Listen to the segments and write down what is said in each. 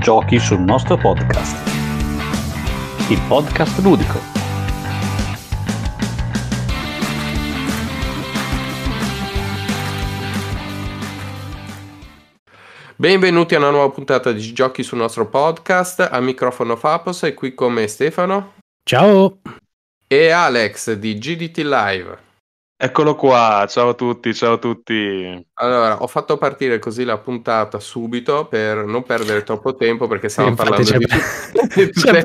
Giochi sul nostro podcast. Il podcast ludico. Benvenuti a una nuova puntata di Giochi sul nostro podcast. A microfono Fapos e qui con me Stefano. Ciao. E Alex di GDT Live. Eccolo qua, ciao a tutti, ciao a tutti. Allora, ho fatto partire così la puntata subito per non perdere troppo tempo perché stiamo sì, parlando di... c'è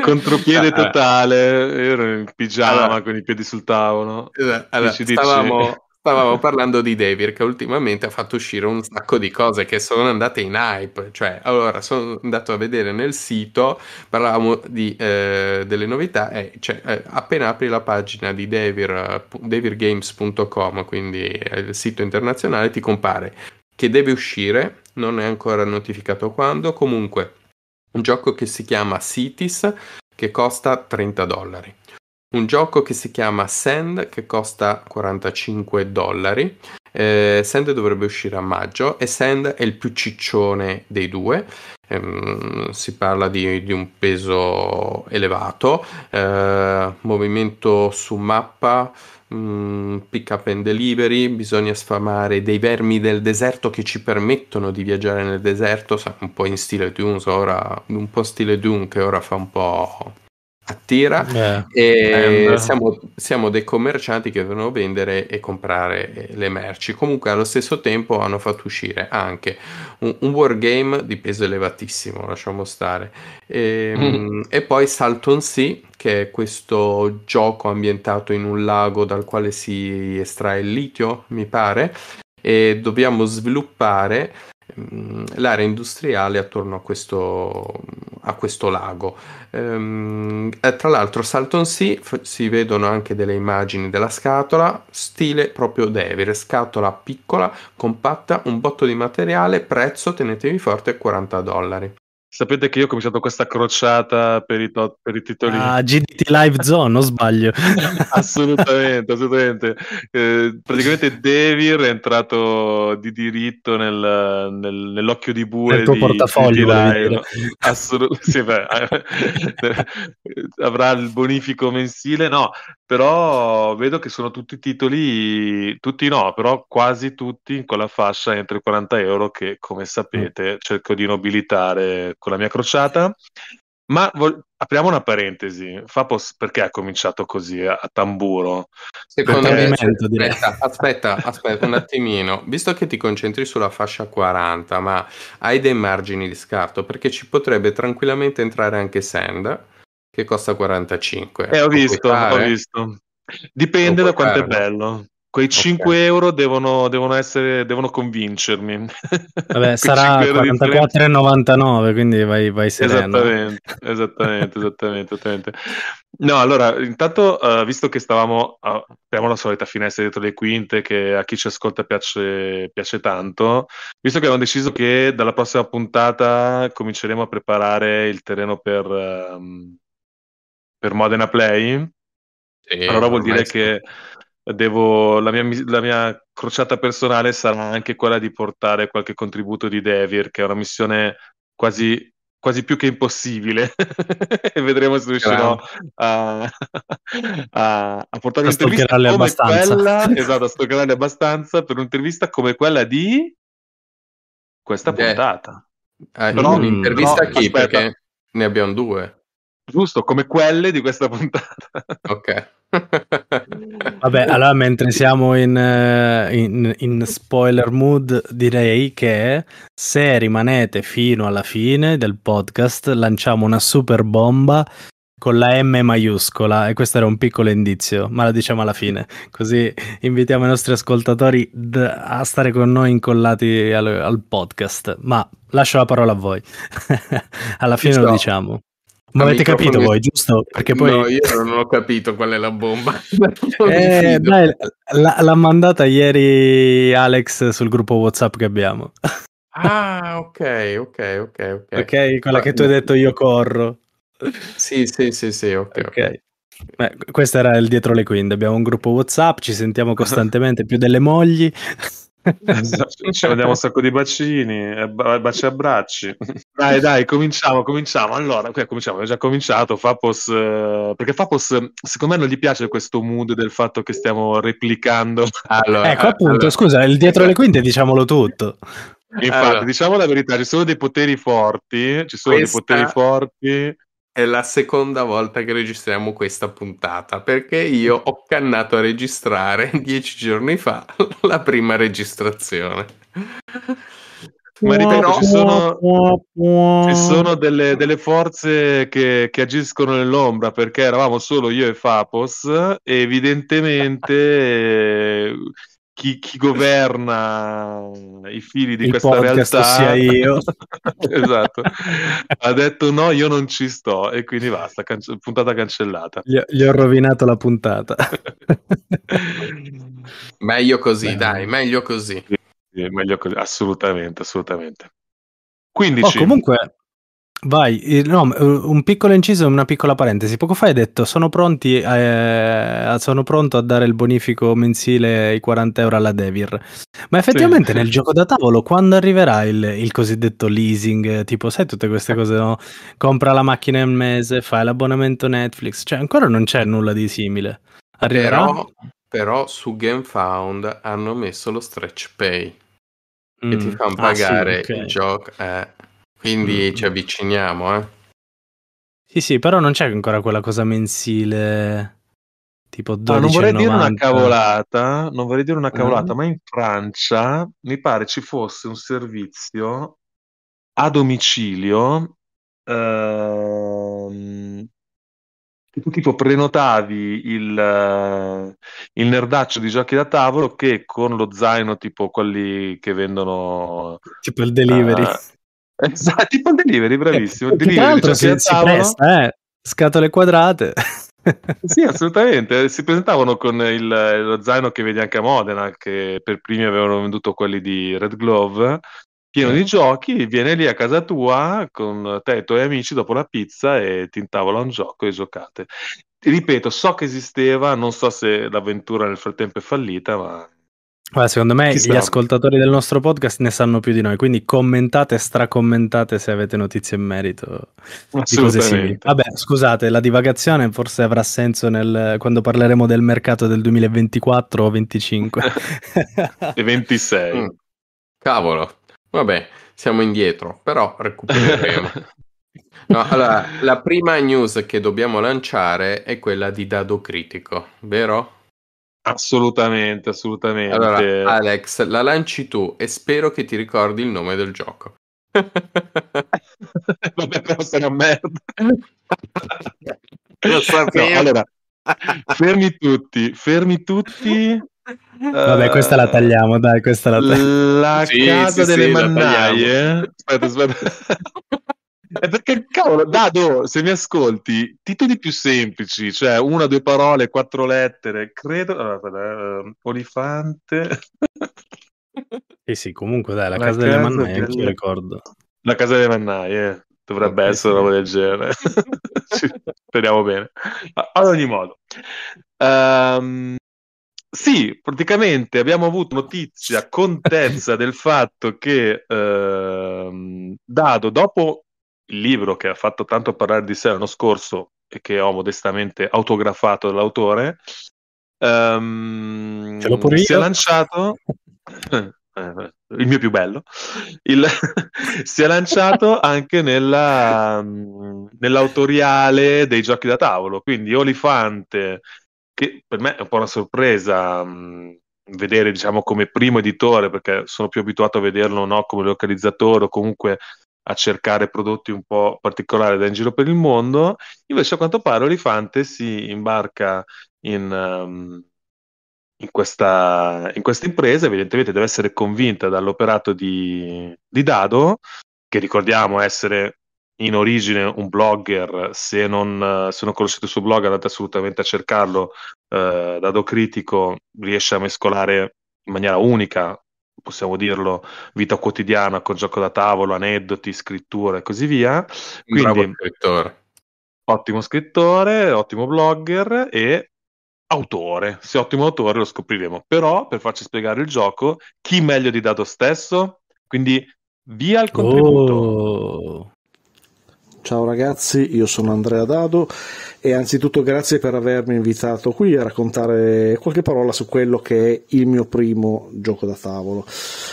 Contropiede totale, io ero in pigiama allora, con i piedi sul tavolo. Esatto, allora, dici, stavamo, Stavamo parlando di Devir che ultimamente ha fatto uscire un sacco di cose che sono andate in hype. Cioè, allora sono andato a vedere nel sito, parlavamo di, eh, delle novità. Eh, cioè, eh, appena apri la pagina di Devir, devirgames.com, quindi il sito internazionale, ti compare che deve uscire, non è ancora notificato quando. Comunque, un gioco che si chiama Cities che costa 30 dollari un gioco che si chiama Sand che costa 45 dollari. Eh, Sand dovrebbe uscire a maggio e Sand è il più ciccione dei due. Ehm, si parla di, di, un peso elevato, eh, movimento su mappa, mh, mm, pick up and delivery, bisogna sfamare dei vermi del deserto che ci permettono di viaggiare nel deserto, un po' in stile Dunes, ora, un po' stile Dune che ora fa un po' attira Beh, e siamo, siamo, dei commercianti che devono vendere e comprare eh, le merci. Comunque allo stesso tempo hanno fatto uscire anche un, un wargame di peso elevatissimo, lasciamo stare. E, ehm, mm. e poi Salton Sea, che è questo gioco ambientato in un lago dal quale si estrae il litio, mi pare, e dobbiamo sviluppare mm, l'area industriale attorno a questo, a questo lago Ehm, eh, tra l'altro, Salton Sea f- si vedono anche delle immagini della scatola, stile proprio Devir, scatola piccola, compatta, un botto di materiale, prezzo, tenetevi forte, 40 dollari. Sapete che io ho cominciato questa crociata per i, tot, per i titoli. Ah, GDT Live Zone, non sbaglio. assolutamente, assolutamente. Eh, praticamente Devir è entrato di diritto nel, nel, nell'occhio di bue. Nel tuo di, portafoglio. Di Live. Assolutamente. Sì, avrà il bonifico mensile, no, però vedo che sono tutti titoli, tutti no, però quasi tutti in quella fascia entro i 40 euro che, come mm. sapete, cerco di nobilitare con la mia crociata. Ma vo- apriamo una parentesi, Fapos perché ha cominciato così a, a tamburo? Secondo perché... me, aspetta, aspetta, aspetta un attimino, visto che ti concentri sulla fascia 40, ma hai dei margini di scarto, perché ci potrebbe tranquillamente entrare anche Sand, che costa 45. Eh, ho visto, ho visto. Dipende da quanto è bello. Quei 5 euro devono, devono, essere, devono convincermi. Vabbè, sarà 44,99, quindi vai, vai sereno. Esattamente, esattamente, esattamente, esattamente, No, allora, intanto, uh, visto che stavamo, uh, abbiamo la solita finestra dietro le quinte, che a chi ci ascolta piace, piace tanto, visto che abbiamo deciso che dalla prossima puntata cominceremo a preparare il terreno per, uh, per Modena Play, sì, allora vuol dire che... Sta devo, la, mia, la, mia, crociata personale sarà anche quella di portare qualche contributo di Devir, che è una missione quasi, quasi più che impossibile. e vedremo se riuscirò a, a, a portare a un'intervista come abbastanza. quella, esatto, a stoccarle abbastanza per un'intervista come quella di questa Beh. puntata. Eh, no, un'intervista no, a chi? Aspetta. Perché ne abbiamo due. Giusto, come quelle di questa puntata. ok. Vabbè, allora mentre siamo in, eh, in, in, spoiler mood, direi che se rimanete fino alla fine del podcast, lanciamo una super bomba con la M maiuscola e questo era un piccolo indizio, ma la diciamo alla fine, così invitiamo i nostri ascoltatori d- a stare con noi incollati al, al, podcast, ma lascio la parola a voi, alla fine lo diciamo. Ma avete capito voi, giusto? Perché poi... No, io non ho capito qual è la bomba. eh, dai, l- l'ha mandata ieri Alex sul gruppo WhatsApp che abbiamo. ah, ok, ok, ok. Ok, okay quella ah, che tu hai detto io corro. Sì, sì, sì, sì, ok. okay. Beh, questo era il dietro le quinte. Abbiamo un gruppo WhatsApp, ci sentiamo costantemente più delle mogli. Esatto, ci mandiamo un sacco di bacini, eh, baci e abbracci. Dai, dai, cominciamo, cominciamo. Allora, okay, cominciamo, abbiamo già cominciato. Fapos, eh, perché Fapos, eh, secondo me non gli piace questo mood del fatto che stiamo replicando. Allora, ecco, appunto, allora. scusa, il dietro le quinte diciamolo tutto. Infatti, allora. diciamo la verità, ci sono dei poteri forti, ci sono Questa... dei poteri forti è la seconda volta che registriamo questa puntata perché io ho cannato a registrare dieci giorni fa la prima registrazione. Ma ripeto, ci sono, ci sono delle, delle, forze che, che, agiscono nell'ombra perché eravamo solo io e Fapos e evidentemente chi, chi, governa i fili di Il questa realtà sia io. esatto. ha detto no, io non ci sto e quindi basta, cance- puntata cancellata. Gli, gli, ho rovinato la puntata. meglio così, Beh, dai, meglio così. Sì, meglio così, assolutamente, assolutamente. 15. Oh, comunque Vai, no, un piccolo inciso e una piccola parentesi. Poco fa hai detto sono, pronti a, eh, sono pronto a dare il bonifico mensile ai 40 euro alla Devir. Ma effettivamente sì. nel gioco da tavolo, quando arriverà il, il, cosiddetto leasing, tipo sai tutte queste cose, no? compra la macchina al mese, fai l'abbonamento Netflix, cioè ancora non c'è nulla di simile. Però, però su GameFound hanno messo lo stretch pay mm. ti fanno pagare ah, sì, okay. il gioco. Eh quindi mm. ci avviciniamo, eh? Sì, sì, però non c'è ancora quella cosa mensile tipo 12 ah, non vorrei 90. dire una cavolata, non vorrei dire una mm. cavolata, mm. ma in Francia mi pare ci fosse un servizio a domicilio ehm, tu tipo prenotavi il, il, nerdaccio di giochi da tavolo che con lo zaino tipo quelli che vendono tipo il delivery eh, Esatto, tipo il delivery, bravissimo. Il delivery, tra l'altro cioè, si, si presta, eh? scatole quadrate. sì, assolutamente. Eh, si presentavano con il, lo zaino che vedi anche a Modena, che per primi avevano venduto quelli di Red Glove, pieno di giochi, viene lì a casa tua con te e i tuoi amici dopo la pizza e ti intavola un gioco e giocate. Ripeto, so che esisteva, non so se l'avventura nel frattempo è fallita, ma Guarda, secondo me gli ascoltatori del nostro podcast ne sanno più di noi, quindi commentate, stracommentate se avete notizie in merito di cose simili. Vabbè, scusate, la divagazione forse avrà senso nel, quando parleremo del mercato del 2024 o 25. e 26. Mm. Cavolo, vabbè, siamo indietro, però recupereremo. No, allora, la prima news che dobbiamo lanciare è quella di Dado Critico, vero? Assolutamente, assolutamente. Allora, Alex, la lanci tu e spero che ti ricordi il nome del gioco. Vabbè, però sei una merda. no, allora, fermi tutti, fermi tutti. Vabbè, questa la tagliamo, dai, questa la tagliamo. La sì, casa sì, delle sì, mannaie. Aspetta, aspetta. È eh, perché, cavolo, Dado, se mi ascolti, titoli più semplici, cioè una, due parole, quattro lettere, credo... uh, olifante... Eh sì, comunque dai, la, la casa, casa, delle mannaie, delle... anche ricordo. La casa delle mannaie, eh, dovrebbe okay. essere una roba del genere. speriamo bene. Ad ogni modo. Um, sì, praticamente abbiamo avuto notizia, contezza del fatto che ehm, Dado, dopo il libro che ha fatto tanto parlare di sé l'anno scorso e che ho modestamente autografato dall'autore, um, ehm, si è lanciato. il mio più bello, il, si è lanciato anche nella, nell'autoriale dei giochi da tavolo, quindi Olifante, che per me è un po' una sorpresa vedere diciamo come primo editore, perché sono più abituato a vederlo no, come localizzatore o comunque a cercare prodotti un po' particolari da in giro per il mondo. Invece, a quanto pare, Olifante si imbarca in, um, in, questa, in questa, impresa. Evidentemente, deve essere convinta dall'operato di, di Dado, che ricordiamo essere in origine un blogger, se non, se non, conoscete il suo blog andate assolutamente a cercarlo, eh, Dado Critico riesce a mescolare in maniera unica possiamo dirlo, vita quotidiana con gioco da tavolo, aneddoti, scrittura e così via. Quindi, Bravo scrittore. Ottimo scrittore, ottimo blogger e autore. Se ottimo autore lo scopriremo. Però, per farci spiegare il gioco, chi meglio di Dado stesso? Quindi via il contributo. Oh. Ciao ragazzi, io sono Andrea Dado e anzitutto grazie per avermi invitato qui a raccontare qualche parola su quello che è il mio primo gioco da tavolo.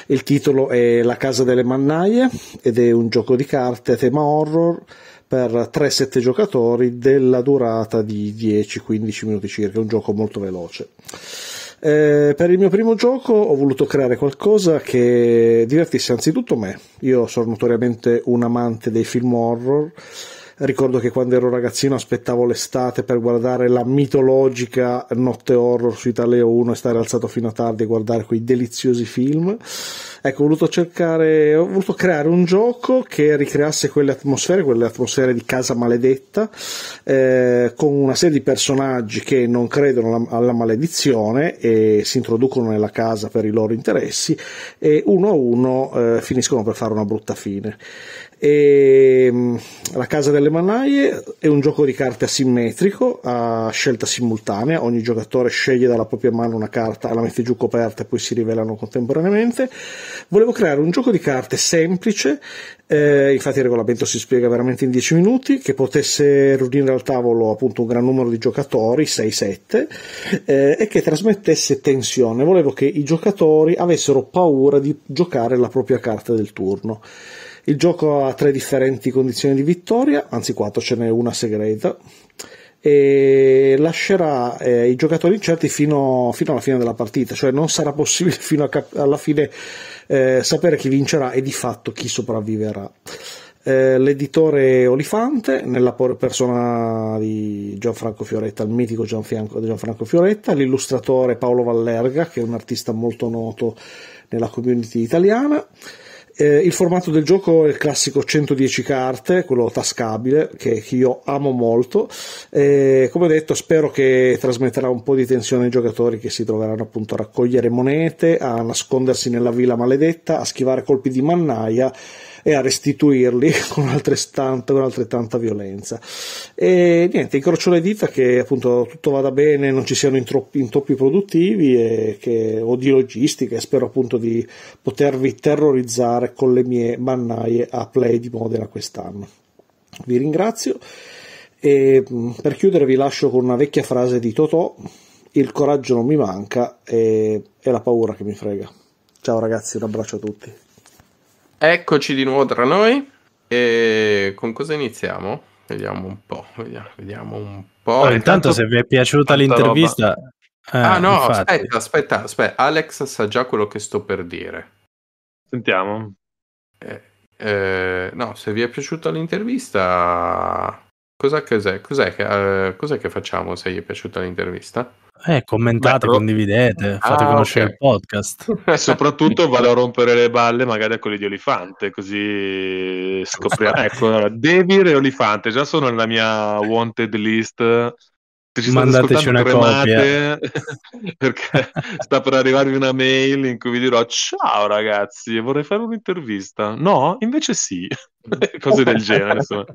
Il titolo è La casa delle mannaie ed è un gioco di carte a tema horror per 3-7 giocatori della durata di 10-15 minuti circa, un gioco molto veloce. Eh, per il mio primo gioco ho voluto creare qualcosa che divertisse anzitutto me. Io sono notoriamente un amante dei film horror Ricordo che quando ero ragazzino aspettavo l'estate per guardare la mitologica Notte Horror su Italia 1 e stare alzato fino a tardi a guardare quei deliziosi film. Ecco, ho voluto cercare, ho voluto creare un gioco che ricreasse quelle atmosfere, quelle atmosfere di casa maledetta, eh, con una serie di personaggi che non credono alla maledizione e si introducono nella casa per i loro interessi e uno a uno eh, finiscono per fare una brutta fine. E, ehm, la Casa delle Mannaie è un gioco di carte asimmetrico a scelta simultanea, ogni giocatore sceglie dalla propria mano una carta, la mette giù coperta e poi si rivelano contemporaneamente. Volevo creare un gioco di carte semplice, eh, infatti il regolamento si spiega veramente in 10 minuti, che potesse riunire al tavolo appunto un gran numero di giocatori, 6-7, eh, e che trasmettesse tensione. Volevo che i giocatori avessero paura di giocare la propria carta del turno. Il gioco ha tre differenti condizioni di vittoria, anzi quattro, ce n'è una segreta, e lascerà eh, i giocatori incerti fino, fino, alla fine della partita, cioè non sarà possibile fino a, alla fine eh, sapere chi vincerà e di fatto chi sopravviverà. Eh, l'editore Olifante, nella persona di Gianfranco Fioretta, il mitico Gianfranco Fioretta, l'illustratore Paolo Vallerga, che è un artista molto noto nella community italiana eh, il formato del gioco è il classico 110 carte, quello tascabile, che, io amo molto. Eh, come detto, spero che trasmetterà un po' di tensione ai giocatori che si troveranno appunto a raccogliere monete, a nascondersi nella villa maledetta, a schivare colpi di mannaia e a restituirli con, altrettanta, con altrettanta violenza. E niente, incrocio le dita che appunto tutto vada bene, non ci siano intoppi, intoppi produttivi e che, o di logistica e spero appunto di potervi terrorizzare con le mie mannaie a Play di Modena quest'anno. Vi ringrazio e mm, per chiudere vi lascio con una vecchia frase di Totò, il coraggio non mi manca e è la paura che mi frega. Ciao ragazzi, un abbraccio a tutti. Eccoci di nuovo tra noi. E con cosa iniziamo? Vediamo un po'. Vediamo, vediamo un po'. Allora, intanto, intanto, se vi è piaciuta l'intervista. Eh, ah, no, aspetta, aspetta, aspetta. Alex sa già quello che sto per dire. Sentiamo. Eh, eh, no, se vi è piaciuta l'intervista, cosa cos'è, cos'è, cos'è, che, eh, cos'è che facciamo se gli è piaciuta l'intervista? Eh, commentate, Beh, però... condividete, ah, fate ah, conoscere okay. il podcast. E soprattutto vado a rompere le balle magari a quelli di Olifante, così scopriamo. ecco, allora, Devir e Olifante già sono nella mia wanted list ci Mandateci una copia. perché sta per arrivarvi una mail in cui vi dirò ciao ragazzi, vorrei fare un'intervista. No? Invece sì. Mm. Cose del genere, insomma.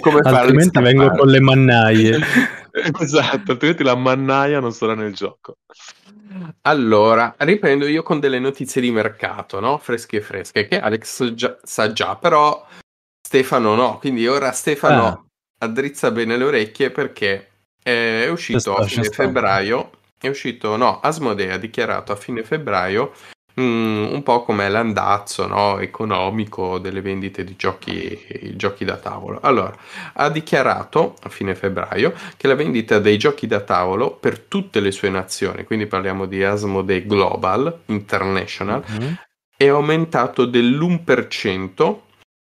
Come altrimenti vengo male. con le mannaie. esatto, altrimenti la mannaia non sarà nel gioco. Allora, riprendo io con delle notizie di mercato, no? Fresche e fresche, che Alex già, sa già, però Stefano no. Quindi ora Stefano... Ah addrizza bene le orecchie perché è uscito a fine febbraio. È uscito, no, Asmodee ha dichiarato a fine febbraio mh, mm, un po' come l'andazzo no, economico delle vendite di giochi, giochi da tavolo. Allora, ha dichiarato a fine febbraio che la vendita dei giochi da tavolo per tutte le sue nazioni, quindi parliamo di Asmodee Global International, mm-hmm. è aumentato dell'1%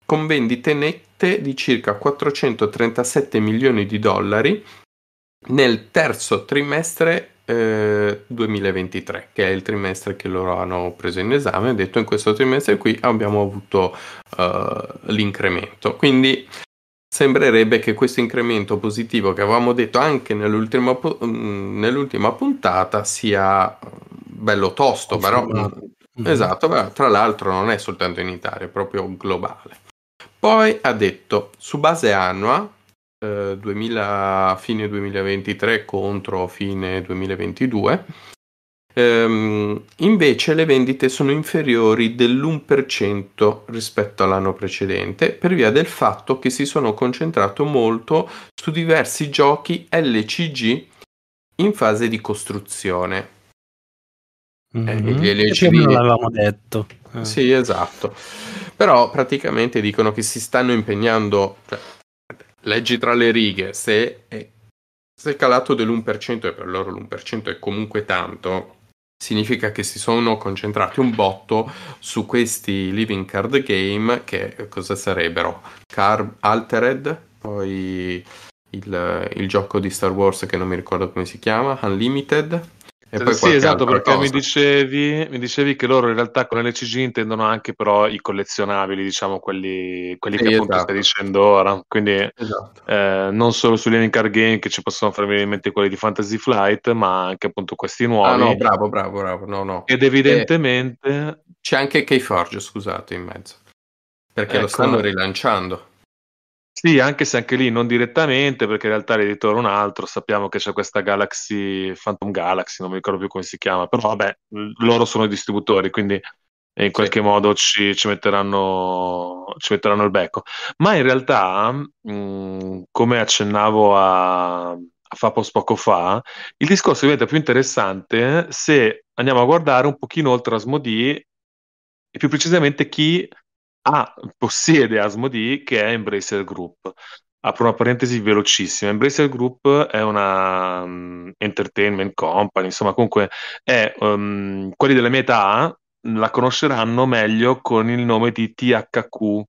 con vendite nette di circa 437 milioni di dollari nel terzo trimestre eh, 2023, che è il trimestre che loro hanno preso in esame, ho detto in questo trimestre qui abbiamo avuto uh, l'incremento. Quindi sembrerebbe che questo incremento positivo che avevamo detto anche nell'ultima, mm, nell'ultima puntata sia bello tosto, però mm, mm-hmm. esatto, però tra l'altro non è soltanto in Italia, è proprio globale. Poi ha detto, su base annua, eh, 2000, fine 2023 contro fine 2022, ehm, invece le vendite sono inferiori dell'1% rispetto all'anno precedente per via del fatto che si sono concentrato molto su diversi giochi LCG in fase di costruzione. Eh, mm-hmm. Eh, gli LCD... non l'avevamo detto. Eh. Sì, esatto. Però praticamente dicono che si stanno impegnando, cioè, leggi tra le righe, se è, se è calato dell'1% e per loro l'1% è comunque tanto, significa che si sono concentrati un botto su questi living card game che cosa sarebbero? Car- Altered, poi il, il, gioco di Star Wars che non mi ricordo come si chiama, Unlimited, eh, sì, esatto, perché mi dicevi, mi dicevi che loro in realtà con l'LCG intendono anche però i collezionabili, diciamo quelli, quelli sì, che appunto stai esatto. dicendo ora, quindi esatto. eh, non solo sugli Alien Game che ci possono far venire in mente quelli di Fantasy Flight, ma anche appunto questi ah, nuovi. Ah no, bravo, bravo, bravo, no, no. Ed evidentemente... E c'è anche Keyforge, scusate, in mezzo, perché ecco. lo stanno rilanciando. Sì, anche se anche lì non direttamente, perché in realtà l'editore è un altro, sappiamo che c'è questa Galaxy, Phantom Galaxy, non mi ricordo più come si chiama, però vabbè, loro sono i distributori, quindi in qualche sì. modo ci, ci, metteranno, ci, metteranno, il becco. Ma in realtà, mh, come accennavo a, a Fapos poco fa, il discorso diventa più interessante se andiamo a guardare un pochino oltre Asmodee e più precisamente chi ha, possiede Asmodee che è Embracer Group. Apro una parentesi velocissima. Embracer Group è una um, entertainment company, insomma, comunque è, um, quelli della mia età mm, la conosceranno meglio con il nome di THQ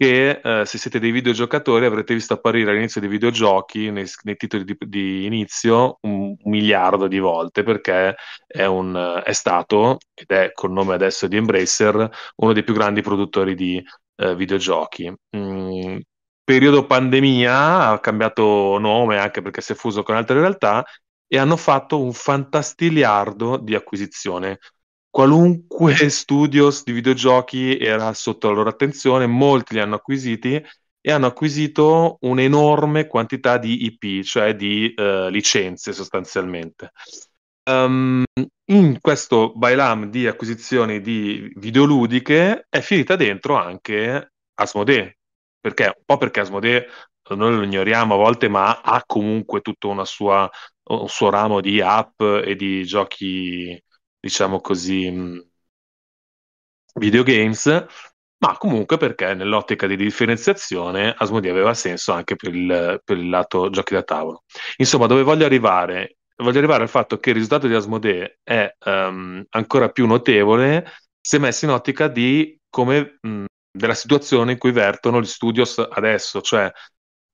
che eh, se siete dei videogiocatori avrete visto apparire all'inizio dei videogiochi, nei, nei titoli di, di, inizio, un miliardo di volte, perché è, un, è, stato, ed è col nome adesso di Embracer, uno dei più grandi produttori di eh, videogiochi. Mm, periodo pandemia ha cambiato nome anche perché si è fuso con altre realtà e hanno fatto un fantastiliardo di acquisizione qualunque studios di videogiochi era sotto la loro attenzione, molti li hanno acquisiti e hanno acquisito un'enorme quantità di IP, cioè di uh, licenze sostanzialmente. Um, in questo bailam di acquisizioni di videoludiche è finita dentro anche Asmodee, perché un po' perché Asmodee eh, noi lo ignoriamo a volte, ma ha comunque tutto sua, un suo ramo di app e di giochi diciamo così, mm, videogames, ma comunque perché nell'ottica di differenziazione Asmodee aveva senso anche per il, per il lato giochi da tavolo. Insomma, dove voglio arrivare? Voglio arrivare al fatto che il risultato di Asmodee è um, ancora più notevole se messo in ottica di come, mh, mm, della situazione in cui vertono gli studios adesso, cioè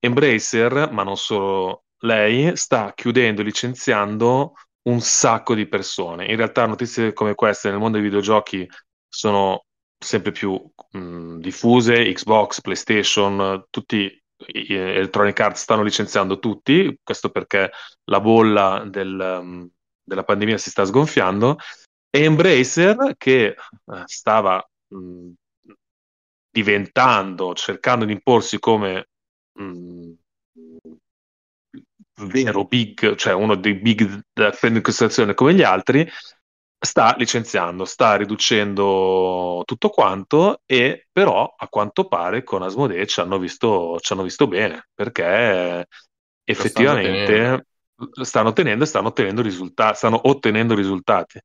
Embracer, ma non solo lei, sta chiudendo, licenziando un sacco di persone. In realtà notizie come queste nel mondo dei videogiochi sono sempre più mh, diffuse, Xbox, PlayStation, tutti Electronic Arts stanno licenziando tutti, questo perché la bolla del, della pandemia si sta sgonfiando, e Embracer che eh, stava mh, diventando, cercando di imporsi come mh, vero big, cioè uno dei big da prendere in considerazione come gli altri, sta licenziando, sta riducendo tutto quanto e però a quanto pare con Asmodee ci hanno visto, ci hanno visto bene perché effettivamente lo stanno ottenendo e stanno, risulta- stanno ottenendo risultati.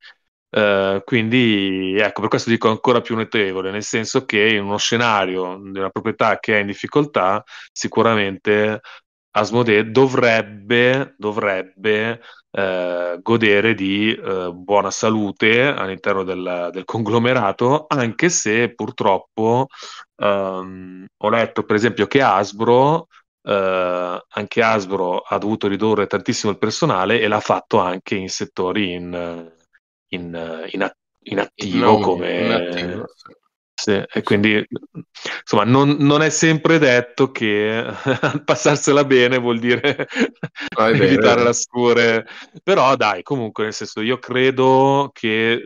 Uh, quindi ecco per questo dico ancora più notevole nel senso che in uno scenario di una proprietà che è in difficoltà sicuramente Asmodee dovrebbe, dovrebbe eh, godere di eh, buona salute all'interno del, del, conglomerato, anche se purtroppo ehm, ho letto per esempio che Asbro, eh, anche Asbro ha dovuto ridurre tantissimo il personale e l'ha fatto anche in settori in, in, in, in attivo no, come... Attivo, sì, e quindi insomma non, non, è sempre detto che passarsela bene vuol dire ah, evitare la scure, però dai, comunque nel senso io credo che eh,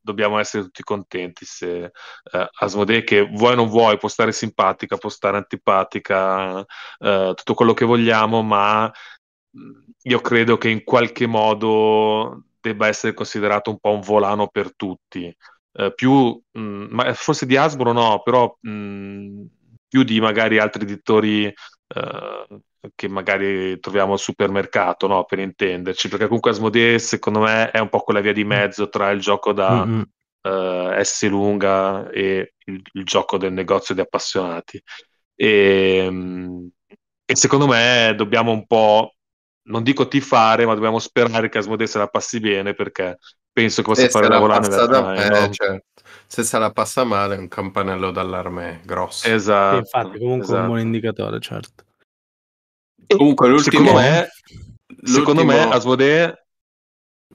dobbiamo essere tutti contenti se eh, Asmodee che vuoi o non vuoi può stare simpatica, può stare antipatica, eh, tutto quello che vogliamo, ma mm, io credo che in qualche modo debba essere considerato un po' un volano per tutti eh, più, mh, mm, eh, forse di Hasbro no, però mh, mm, più di magari altri editori eh, che magari troviamo al supermercato, no? per intenderci, perché comunque Asmodee secondo me è un po' quella via di mm. mezzo tra il gioco da mm-hmm. eh, S lunga e il, il, gioco del negozio di appassionati. E, e secondo me dobbiamo un po', non dico tifare, ma dobbiamo sperare che Asmodee se la passi bene perché penso che possa fare lavorare nella trama, no? cioè, se se la passa male è un campanello d'allarme grosso esatto e infatti comunque esatto. un buon esatto. indicatore certo comunque l'ultimo secondo me, secondo me Asmodee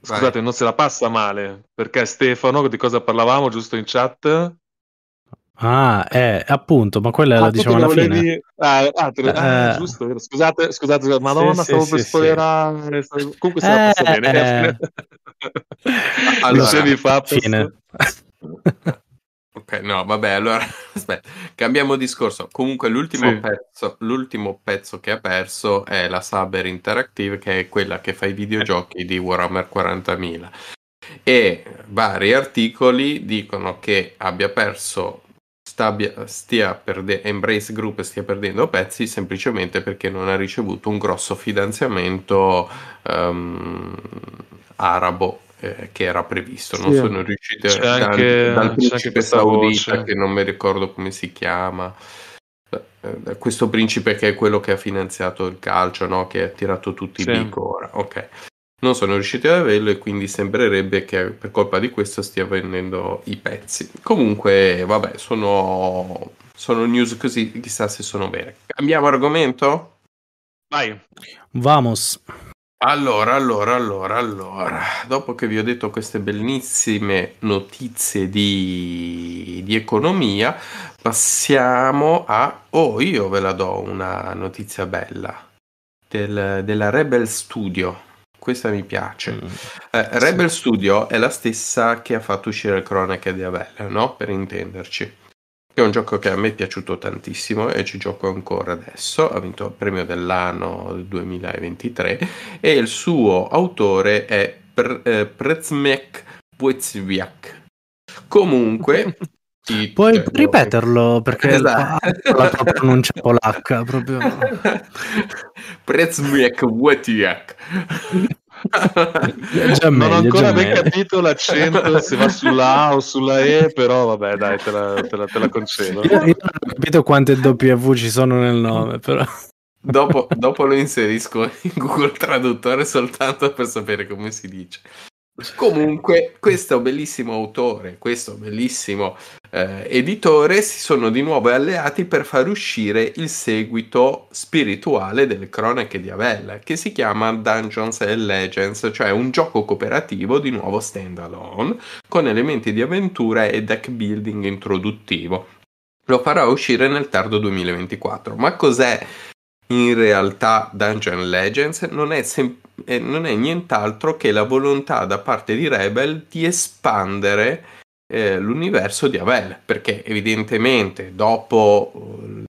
scusate non se la passa male perché Stefano di cosa parlavamo giusto in chat Ah, eh, appunto, ma quella ah, diciamo, la diciamo alla volevi... fine. Ah, ah, te... Eh, ah eh... giusto, scusate, scusate, madonna, sì, stavo sì, per spoilerare. Comunque se eh... la passa eh, bene. Eh allora, se mi fa fine. ok, no, vabbè, allora aspetta, cambiamo discorso. Comunque l'ultimo, sì. pezzo, l'ultimo pezzo che ha perso è la Saber Interactive, che è quella che fa i videogiochi di Warhammer 40.000. E vari articoli dicono che abbia perso stia perde- Embrace Group stia perdendo pezzi semplicemente perché non ha ricevuto un grosso finanziamento um, arabo eh, che era previsto. Non sì. sono riuscito c'è anche, dal principe saudita voce. che non mi ricordo come si chiama. Eh, eh, questo principe che è quello che ha finanziato il calcio, no? che ha tirato tutti sì. i bico ora. Ok. Non sono riusciti ad averlo e quindi sembrerebbe che per colpa di questo stia vendendo i pezzi. Comunque, vabbè, sono, sono news così, chissà se sono vere. Cambiamo argomento? Vai. Vamos. Allora, allora, allora, allora, dopo che vi ho detto queste bellissime notizie di, di economia, passiamo a... Oh, io ve la do una notizia bella del- della Rebel Studio. Questa mi piace. Mm, eh, sì. Rebel Studio è la stessa che ha fatto uscire le cronache di Avella, no? Per intenderci è un gioco che a me è piaciuto tantissimo e ci gioco ancora adesso, ha vinto il premio dell'anno 2023 e il suo autore è Pre- eh, Prezmek Puizviak. Comunque... Puoi ripeterlo perché esatto. la, tua pronuncia polacca proprio. Prezmek Puizviak. meglio, non ho ancora ben capito l'accento se va sulla A o sulla E, però vabbè, dai, te la, te la, te la concedo. Io, io, non ho capito quante W ci sono nel nome, però. Dopo, dopo lo inserisco in Google Traduttore soltanto per sapere come si dice. Comunque, questo bellissimo autore, questo bellissimo eh, editore si sono di nuovo alleati per far uscire il seguito spirituale delle cronache di Avella, che si chiama Dungeons and Legends, cioè un gioco cooperativo di nuovo standalone, con elementi di avventura e deck building introduttivo. Lo farà uscire nel tardo 2024. Ma cos'è in realtà Dungeon Legends non è, sem- eh, non è nient'altro che la volontà da parte di Rebel di espandere eh, l'universo di Avel, perché evidentemente dopo eh,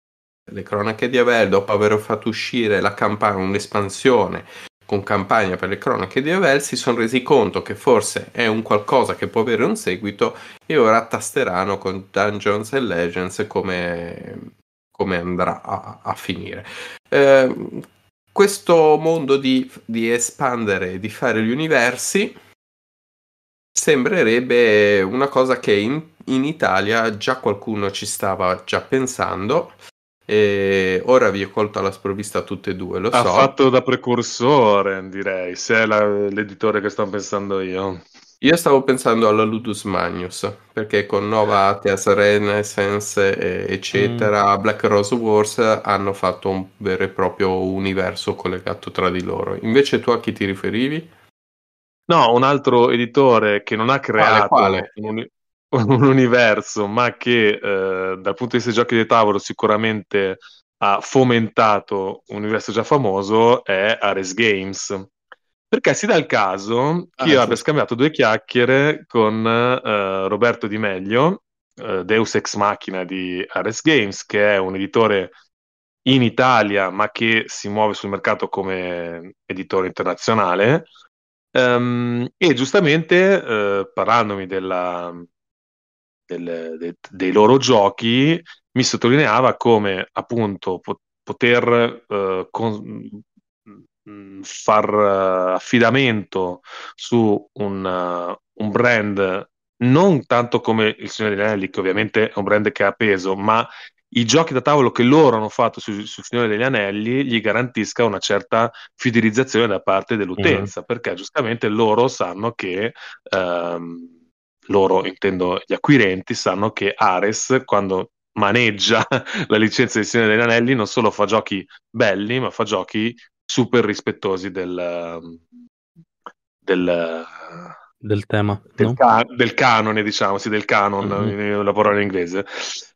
le cronache di Avel, dopo aver fatto uscire la campagna, un'espansione con campagna per le cronache di Avel, si sono resi conto che forse è un qualcosa che può avere un seguito e ora tasteranno con Dungeons and Legends come, come andrà a, a finire. Eh, questo mondo di, di espandere, di fare gli universi, sembrerebbe una cosa che in, in Italia già qualcuno ci stava già pensando. E ora vi ho colto alla sprovvista tutte e due, lo ha so. Ha fatto da precursore, direi, se è la, l'editore che sto pensando io. Io stavo pensando alla Ludus Magnus, perché con Nova Ateas, Renaissance, eh, eccetera, mm. Black Rose Wars hanno fatto un vero e proprio universo collegato tra di loro. Invece tu a chi ti riferivi? No, un altro editore che non ha creato quale, quale? Un, un, universo, ma che eh, dal punto di vista dei giochi di tavolo sicuramente ha fomentato un universo già famoso, è Ares Games perché si dà il caso ah, che ah, io sì. abbia scambiato due chiacchiere con uh, Roberto Di Meglio, uh, Deus Ex Machina di Ares Games, che è un editore in Italia ma che si muove sul mercato come editore internazionale. Um, e giustamente uh, parlandomi della, del, de, dei loro giochi, mi sottolineava come appunto pot- poter con- mh, mm, far uh, affidamento su un, uh, un, brand non tanto come il Signore degli Anelli, che ovviamente è un brand che ha peso, ma i giochi da tavolo che loro hanno fatto sul su Signore degli Anelli gli garantisca una certa fidelizzazione da parte dell'utenza, mm. perché giustamente loro sanno che... Uh, loro intendo gli acquirenti sanno che Ares quando maneggia la licenza di Signore degli Anelli non solo fa giochi belli ma fa giochi super rispettosi del, del, del tema del, no? ca- del, canone, diciamo, sì, del canon, mm-hmm. la parola in inglese.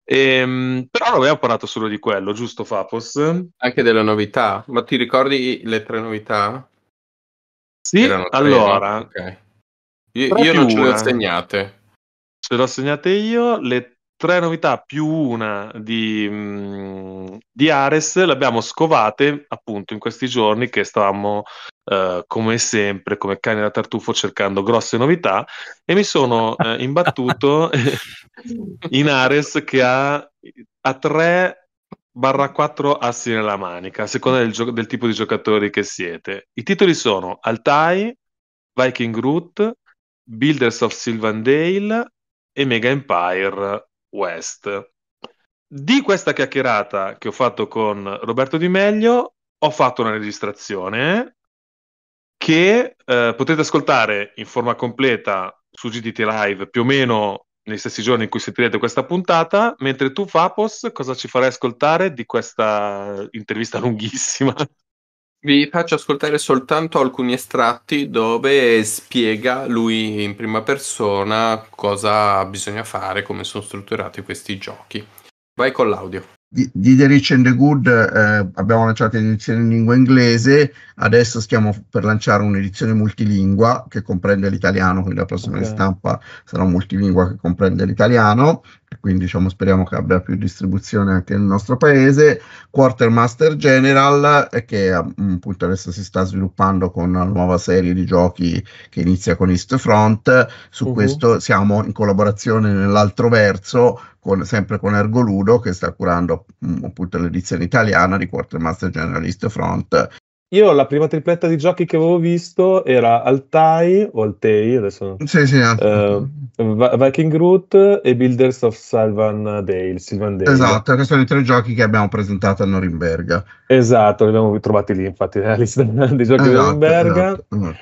Ehm, però non abbiamo parlato solo di quello, giusto Fapos? Anche delle novità, ma ti ricordi le tre novità? Sì, Erano allora. Tre, okay. Io, io non ce le ho segnate. Ce le ho segnate io, le tre novità più una di, mh, mm, di Ares l'abbiamo scovate appunto in questi giorni che stavamo Uh, come sempre, come cane da tartufo, cercando grosse novità e mi sono uh, imbattuto in Ares che ha, ha barra 4 assi nella manica, a seconda del, gio- del, tipo di giocatori che siete. I titoli sono Altai, Viking Root, Builders of Sylvandale e Mega Empire. West. Di questa chiacchierata che ho fatto con Roberto Di Meglio, ho fatto una registrazione che eh, potete ascoltare in forma completa su GDT Live più o meno nei stessi giorni in cui sentirete questa puntata, mentre tu, Fapos, cosa ci farai ascoltare di questa intervista lunghissima vi faccio ascoltare soltanto alcuni estratti dove spiega lui in prima persona cosa bisogna fare, come sono strutturati questi giochi. Vai con l'audio. Di, The Rich and the Good eh, abbiamo lanciato l'edizione in lingua inglese, adesso stiamo per lanciare un'edizione multilingua che comprende l'italiano, quindi la prossima okay. stampa sarà multilingua che comprende l'italiano quindi diciamo, speriamo che abbia più distribuzione anche nel nostro paese. Quartermaster General, che mm, appunto adesso si sta sviluppando con una nuova serie di giochi che inizia con East Front. Su uh-huh. questo siamo in collaborazione nell'altro verso, con, sempre con Ergoludo, che sta curando mm, appunto l'edizione italiana di Quartermaster General East Front, io la prima tripletta di giochi che avevo visto era Altai, o Altei, adesso... Sì, sì, uh, Viking Root e Builders of Sylvan Dale, Sylvan Dale. Esatto, questi sono i tre giochi che abbiamo presentato a Norimberga. Esatto, li abbiamo trovati lì, infatti, nella lista dei giochi esatto, di Norimberga. Esatto, esatto.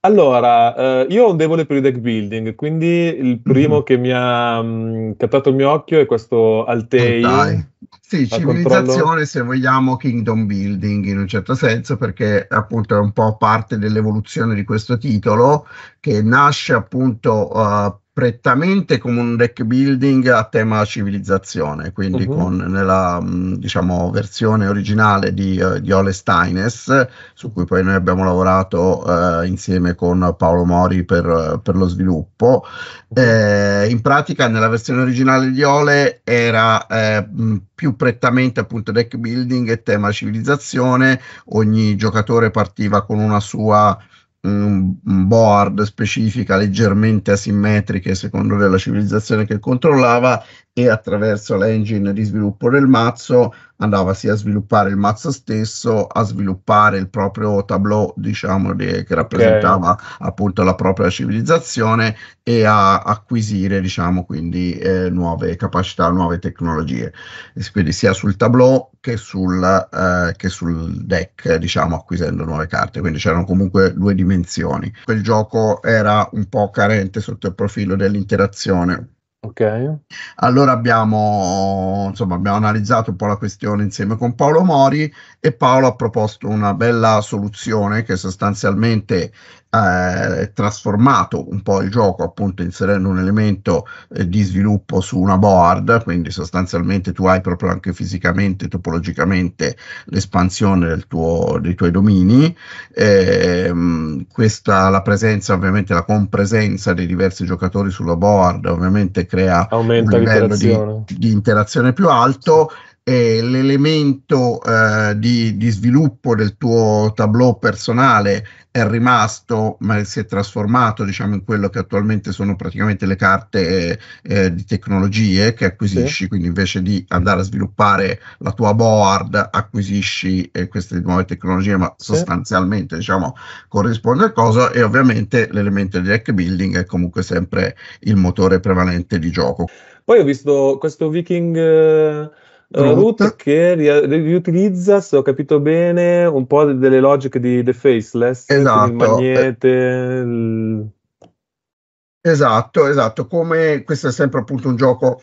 Allora, eh, io ho un debole per i deck building, quindi il primo mm-hmm. che mi ha mh, mm, cattato il mio occhio è questo Altei. Altai. Sì, civilizzazione controllo... se vogliamo kingdom building in un certo senso perché appunto è un po' parte dell'evoluzione di questo titolo che nasce appunto uh, prettamente come un deck building a tema civilizzazione, quindi uh-huh. con, nella mm, diciamo, versione originale di, eh, di Ole Steines, su cui poi noi abbiamo lavorato uh, insieme con Paolo Mori per, eh, per lo sviluppo. Uh-huh. Eh, in pratica nella versione originale di Ole era eh, mm, più prettamente appunto deck building e tema civilizzazione, ogni giocatore partiva con una sua un board specifica leggermente asimmetriche secondo della civilizzazione che controllava e attraverso l'engine di sviluppo del mazzo andava sia a sviluppare il mazzo stesso, a sviluppare il proprio tableau, diciamo, de, che rappresentava okay. appunto la propria civilizzazione e a acquisire, diciamo, quindi eh, nuove capacità, nuove tecnologie. Quindi sia sul tableau che sul, eh, che sul deck, diciamo, acquisendo nuove carte. Quindi c'erano comunque due dimensioni. Quel gioco era un po' carente sotto il profilo dell'interazione Ok. Allora abbiamo, insomma, abbiamo analizzato un po' la questione insieme con Paolo Mori e Paolo ha proposto una bella soluzione che sostanzialmente eh, trasformato un po' il gioco appunto inserendo un elemento eh, di sviluppo su una board, quindi sostanzialmente tu hai proprio anche fisicamente, topologicamente l'espansione tuo, dei tuoi domini, eh, questa la presenza ovviamente la compresenza dei diversi giocatori sulla board ovviamente crea Aumenta un livello di, di, interazione più alto è l'elemento eh, di, di, sviluppo del tuo tableau personale è rimasto, ma si è trasformato diciamo, in quello che attualmente sono praticamente le carte eh, eh di tecnologie che acquisisci, sì. quindi invece di andare a sviluppare la tua board acquisisci eh, queste nuove tecnologie, ma sostanzialmente sì. diciamo, corrisponde al cosa e ovviamente l'elemento di deck building è comunque sempre il motore prevalente di gioco. Poi ho visto questo Viking eh, eh, root che ri- riutilizza, se ho capito bene, un po' delle logiche di The Faceless, esatto. il eh. magnete. Il... Esatto, esatto, come questo è sempre appunto un gioco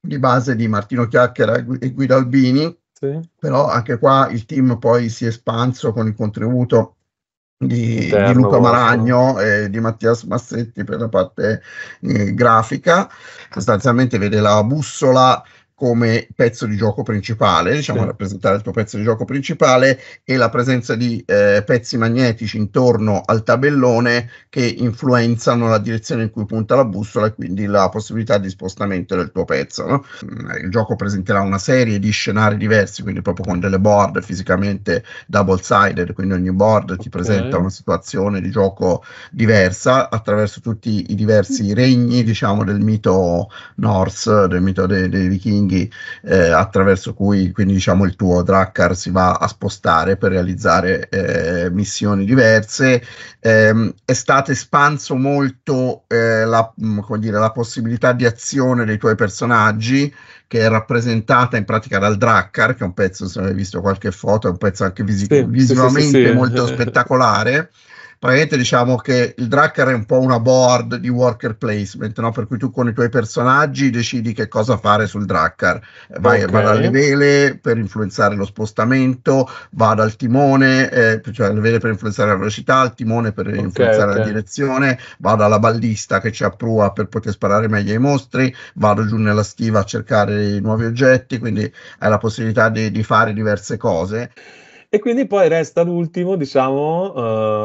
di base di Martino Chiacchiera e, Guido Albini, sì. però anche qua il team poi si è espanso con il contributo di, Interno, di Luca Maragno e di Mattias Massetti per la parte eh, grafica, sostanzialmente vede la bussola come pezzo di gioco principale, diciamo sì. rappresentare il tuo pezzo di gioco principale e la presenza di eh, pezzi magnetici intorno al tabellone che influenzano la direzione in cui punta la bussola e quindi la possibilità di spostamento del tuo pezzo. No? Mm, il gioco presenterà una serie di scenari diversi, quindi proprio con delle board fisicamente double-sided, quindi ogni board ti okay. presenta una situazione di gioco diversa attraverso tutti i diversi regni, diciamo, del mito Norse, del mito dei, dei vichinghi lunghi eh, attraverso cui quindi diciamo il tuo tracker si va a spostare per realizzare eh, missioni diverse eh, è stato espanso molto eh, la, mm, dire, la possibilità di azione dei tuoi personaggi che è rappresentata in pratica dal Drakkar, che è un pezzo, se hai visto qualche foto, è un pezzo anche visi- sì, visualmente sì, sì, molto spettacolare praticamente diciamo che il Drakkar è un po' una board di worker placement, no? per cui tu con i tuoi personaggi decidi che cosa fare sul Drakkar. Vai, okay. alle vele per influenzare lo spostamento, vado al timone, eh, cioè alle vele per influenzare la velocità, al timone per okay, influenzare okay. la direzione, vado alla ballista che ci apprua per poter sparare meglio ai mostri, vado giù nella stiva a cercare nuovi oggetti, quindi hai la possibilità di, di fare diverse cose. E quindi poi resta l'ultimo, diciamo,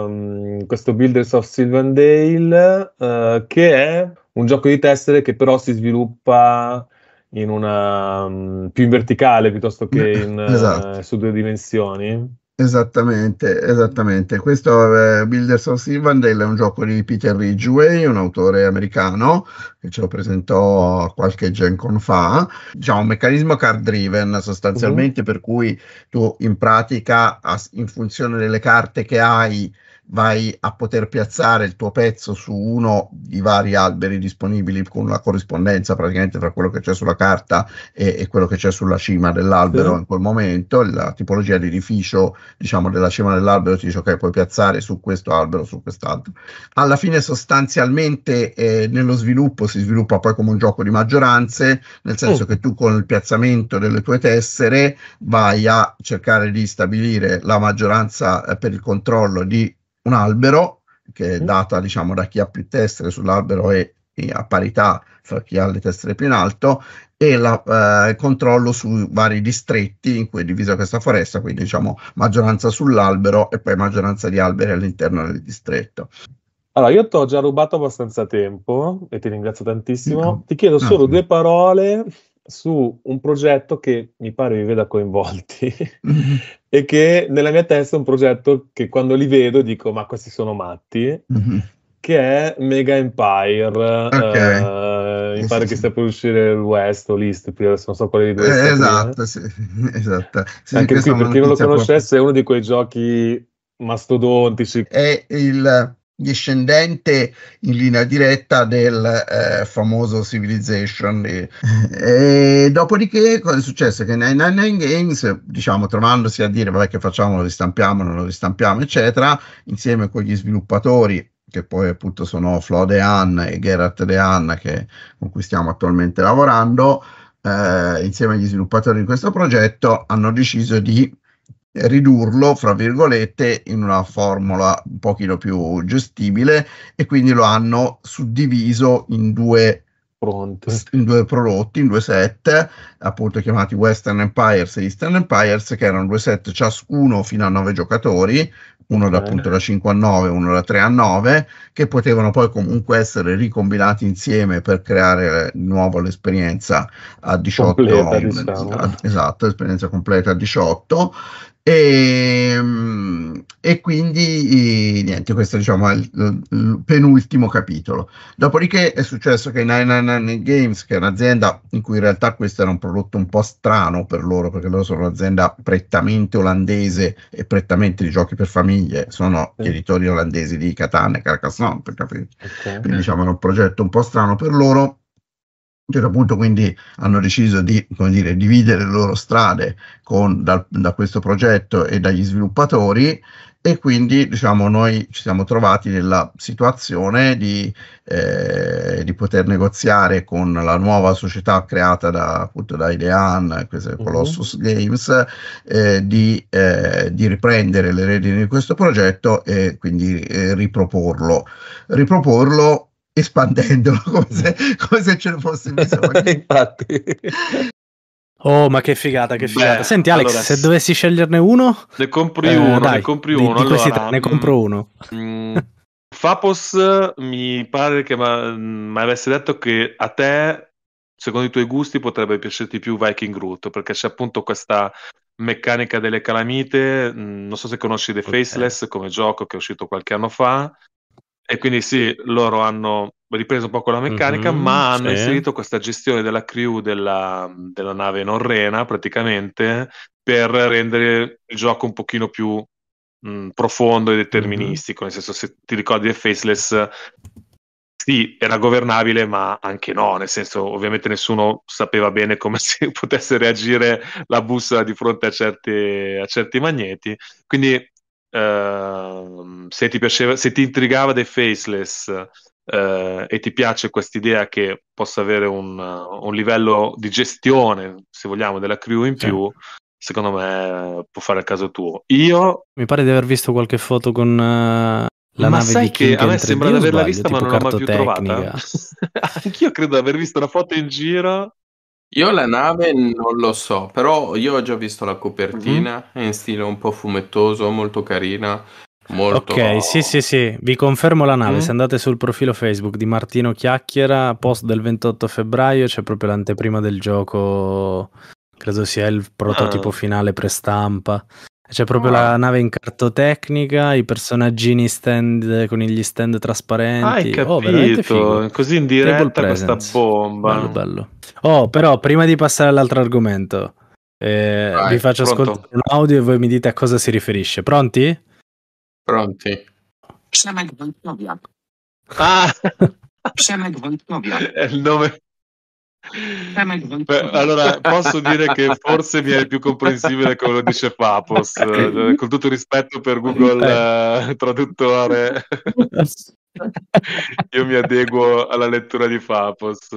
um, questo Builders of Sylvandale, uh, eh, che è un gioco di tessere che però si sviluppa in una mm, più in verticale piuttosto che in, esatto. uh, su due dimensioni. Esattamente, esattamente. Questo eh, Builders of Silvandale è un gioco di Peter Ridgway, un autore americano che ce lo presentò qualche Gen Con fa. Diciamo un meccanismo card driven sostanzialmente, uh-huh. per cui tu in pratica, in funzione delle carte che hai, vai a poter piazzare il tuo pezzo su uno dei vari alberi disponibili con una corrispondenza praticamente tra quello che c'è sulla carta e, e quello che c'è sulla cima dell'albero sì. in quel momento, la tipologia di edificio diciamo della cima dell'albero ti dice ok puoi piazzare su questo albero, su quest'altro. Alla fine sostanzialmente eh, nello sviluppo si sviluppa poi come un gioco di maggioranze, nel senso oh. che tu con il piazzamento delle tue tessere vai a cercare di stabilire la maggioranza eh, per il controllo di un albero che è data diciamo da chi ha più tessere sull'albero e, e a parità fra chi ha le tessere più in alto e eh, il eh, controllo su vari distretti in cui è divisa questa foresta, quindi diciamo maggioranza sull'albero e poi maggioranza di alberi all'interno del distretto. Allora, io ti ho già rubato abbastanza tempo e ti ringrazio tantissimo. No. Ti chiedo ah, solo no. due parole su un progetto che mi pare vi veda coinvolti mm-hmm. e che nella mia testa è un progetto che quando li vedo dico ma questi sono matti, mm-hmm. che è Mega Empire. Okay. Uh, mi pare sì, che sì. stia per uscire il West o l'East, non so quale di due. Eh, esatto, sì, esatto. Sì, Anche qui, per chi non lo conoscesse, è uno di quei giochi mastodontici. È il discendente in linea diretta del eh, famoso Civilization. E, e dopodiché cosa è successo? Che 999 Games, diciamo, trovandosi a dire vabbè che facciamo, lo ristampiamo, non lo ristampiamo, eccetera, insieme con gli sviluppatori che poi appunto sono Flo De Anne e Gerard De Anne che, con cui stiamo attualmente lavorando, eh, insieme agli sviluppatori di questo progetto hanno deciso di ridurlo, fra virgolette, in una formula un pochino più gestibile e quindi lo hanno suddiviso in due, in due prodotti, in due set, appunto chiamati Western Empires e Eastern Empires, che erano due set ciascuno fino a nove giocatori, uno da, appunto, da 5 a 9, uno da 3 a 9, che potevano poi comunque essere ricombinati insieme per creare di nuovo l'esperienza a 18. Completa, diciamo. esatto, l'esperienza completa a 18. E, ehm, e, quindi eh, niente, questo diciamo è il, il, penultimo capitolo. Dopodiché è successo che 999 Games, che è un'azienda in cui in realtà questo era un prodotto un po' strano per loro, perché loro sono un'azienda prettamente olandese e prettamente di giochi per famiglie, sono gli editori olandesi di Catan e Carcassonne, per capire. Okay. Quindi diciamo era un progetto un po' strano per loro a un certo punto quindi hanno deciso di come dire, dividere le loro strade con, da, da, questo progetto e dagli sviluppatori e quindi diciamo, noi ci siamo trovati nella situazione di, eh, di, poter negoziare con la nuova società creata da, appunto da Idean, è mhm. Colossus Games, eh, di, eh, di, riprendere le redini di questo progetto e quindi eh, riproporlo. Riproporlo espandendolo come se, come se ce ne fosse bisogno. Infatti. Oh, ma che figata, che figata. Beh, Senti, Alex, allora, se dovessi sceglierne uno, ne compri eh, uno, dai, ne compri uno. Di, allora, tre, ne compro mm, uno. Mh, mm, Fapos mi pare che mi mm, avesse detto che a te, secondo i tuoi gusti, potrebbe piacerti più Viking Root perché c'è appunto questa meccanica delle calamite. Mh, non so se conosci The okay. Faceless come gioco che è uscito qualche anno fa e quindi sì, loro hanno ripreso un po' quella meccanica, mm-hmm, ma hanno sì. inserito questa gestione della crew della, della nave norrena praticamente per rendere il gioco un pochino più mh, mm, profondo e mhm. deterministico. Mm-hmm. Nel senso, se ti ricordi, è Faceless sì, era governabile, ma anche no, nel senso, ovviamente nessuno sapeva bene come si potesse reagire la bussola di fronte a certi, a certi magneti. Quindi Ehm, se, ti piaceva, se ti intrigava dei Faceless uh, e ti piace quest'idea che possa avere un, un, livello di gestione, se vogliamo, della crew in sì. più, certo. secondo me può fare il caso tuo. Io mi pare di aver visto qualche foto con uh, la ma sai che a me sembra di averla vista, ma non l'ho mai più trovata. Anch'io credo di aver visto una foto in giro io la nave non lo so, però io ho già visto la mm-hmm. copertina, è in stile un po' fumettoso, molto carina, molto... Ok, sì, sì, sì, vi confermo la nave, Mm. se andate sul profilo Facebook di Martino Chiacchiera, post del 28 febbraio, c'è proprio l'anteprima del gioco, credo sia il prototipo ah. finale prestampa. C'è proprio ah. la nave in cartotecnica, i personaggini stand con gli stand trasparenti. Ah, hai oh, Così in diretta questa bomba. Bello, bello. Oh, però prima di passare all'altro argomento, eh, Vai, vi faccio pronto. ascoltare un audio e voi mi dite a cosa si riferisce. Pronti? Pronti. Przemek Wojtkowiak. Ah! Przemek Wojtkowiak. È il nome... Eh, beh, allora, posso dire che forse mi è più comprensibile quello di dice Apos, cioè, con tutto rispetto per Google eh, Traduttore. Io mi adeguo alla lettura di Fapos.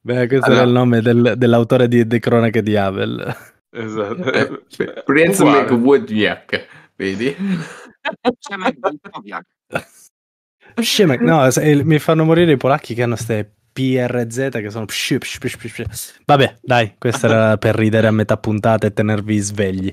Beh, questo allora. era il nome del, dell'autore di The Cronache di Abel Esatto. Eh, cioè, Prince McWoodyak, vedi? Scemek, no, mi fanno morire i polacchi che hanno ste PRZ che sono vabbè dai questo era per ridere a metà puntata e tenervi svegli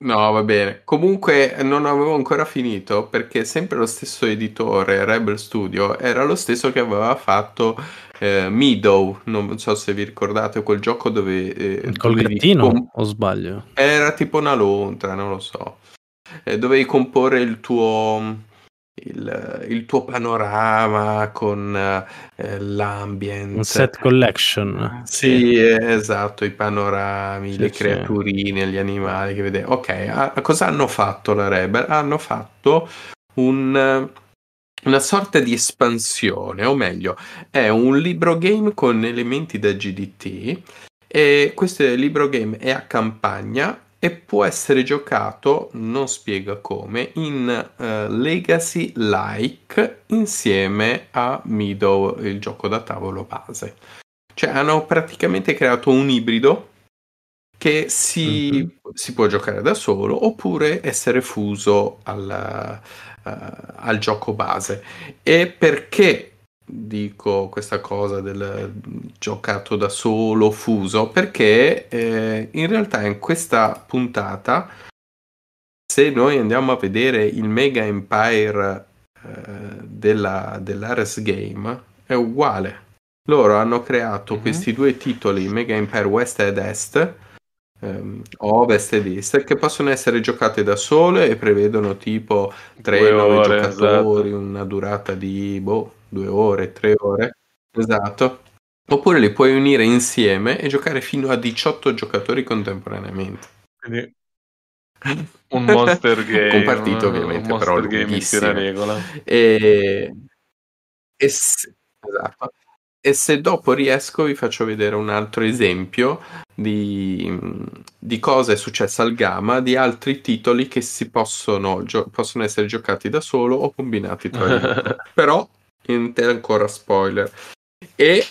no va bene comunque non avevo ancora finito perché sempre lo stesso editore Rebel Studio era lo stesso che aveva fatto eh, Meadow non so se vi ricordate quel gioco dove eh, col gattino comp- o sbaglio era tipo una lontra non lo so eh, dovevi comporre il tuo il, il tuo panorama con eh, l'ambiente. Un set collection. Sì, sì. esatto, i panorami, sì, le creaturine, gli animali che vede. Ok, a, a cosa hanno fatto la Rebel? Hanno fatto un una sorta di espansione, o meglio, è un libro game con elementi da GDT e questo libro game è a campagna e può essere giocato, non spiega come, in uh, Legacy Like insieme a Meadow, il gioco da tavolo base. Cioè hanno praticamente creato un ibrido che si, mm-hmm. si può giocare da solo oppure essere fuso alla, uh, eh, al gioco base. E perché dico questa cosa del giocato da solo fuso perché eh, in realtà in questa puntata se noi andiamo a vedere il Mega Empire eh, della, dell'Ares Game è uguale loro hanno creato mm-hmm. questi due titoli Mega Empire West ed Est ehm, ovest ed est che possono essere giocate da sole e prevedono tipo 3-9 giocatori esatto. una durata di boh due ore, tre ore, esatto. Oppure li puoi unire insieme e giocare fino a 18 giocatori contemporaneamente. Quindi un monster game. un Compartito ovviamente, un però monster Game regola. E... E se... Esatto. E se dopo riesco vi faccio vedere un altro esempio di, di, cosa è successo al gamma, di altri titoli che si possono, gio- possono essere giocati da solo o combinati tra loro. Però niente ancora spoiler. E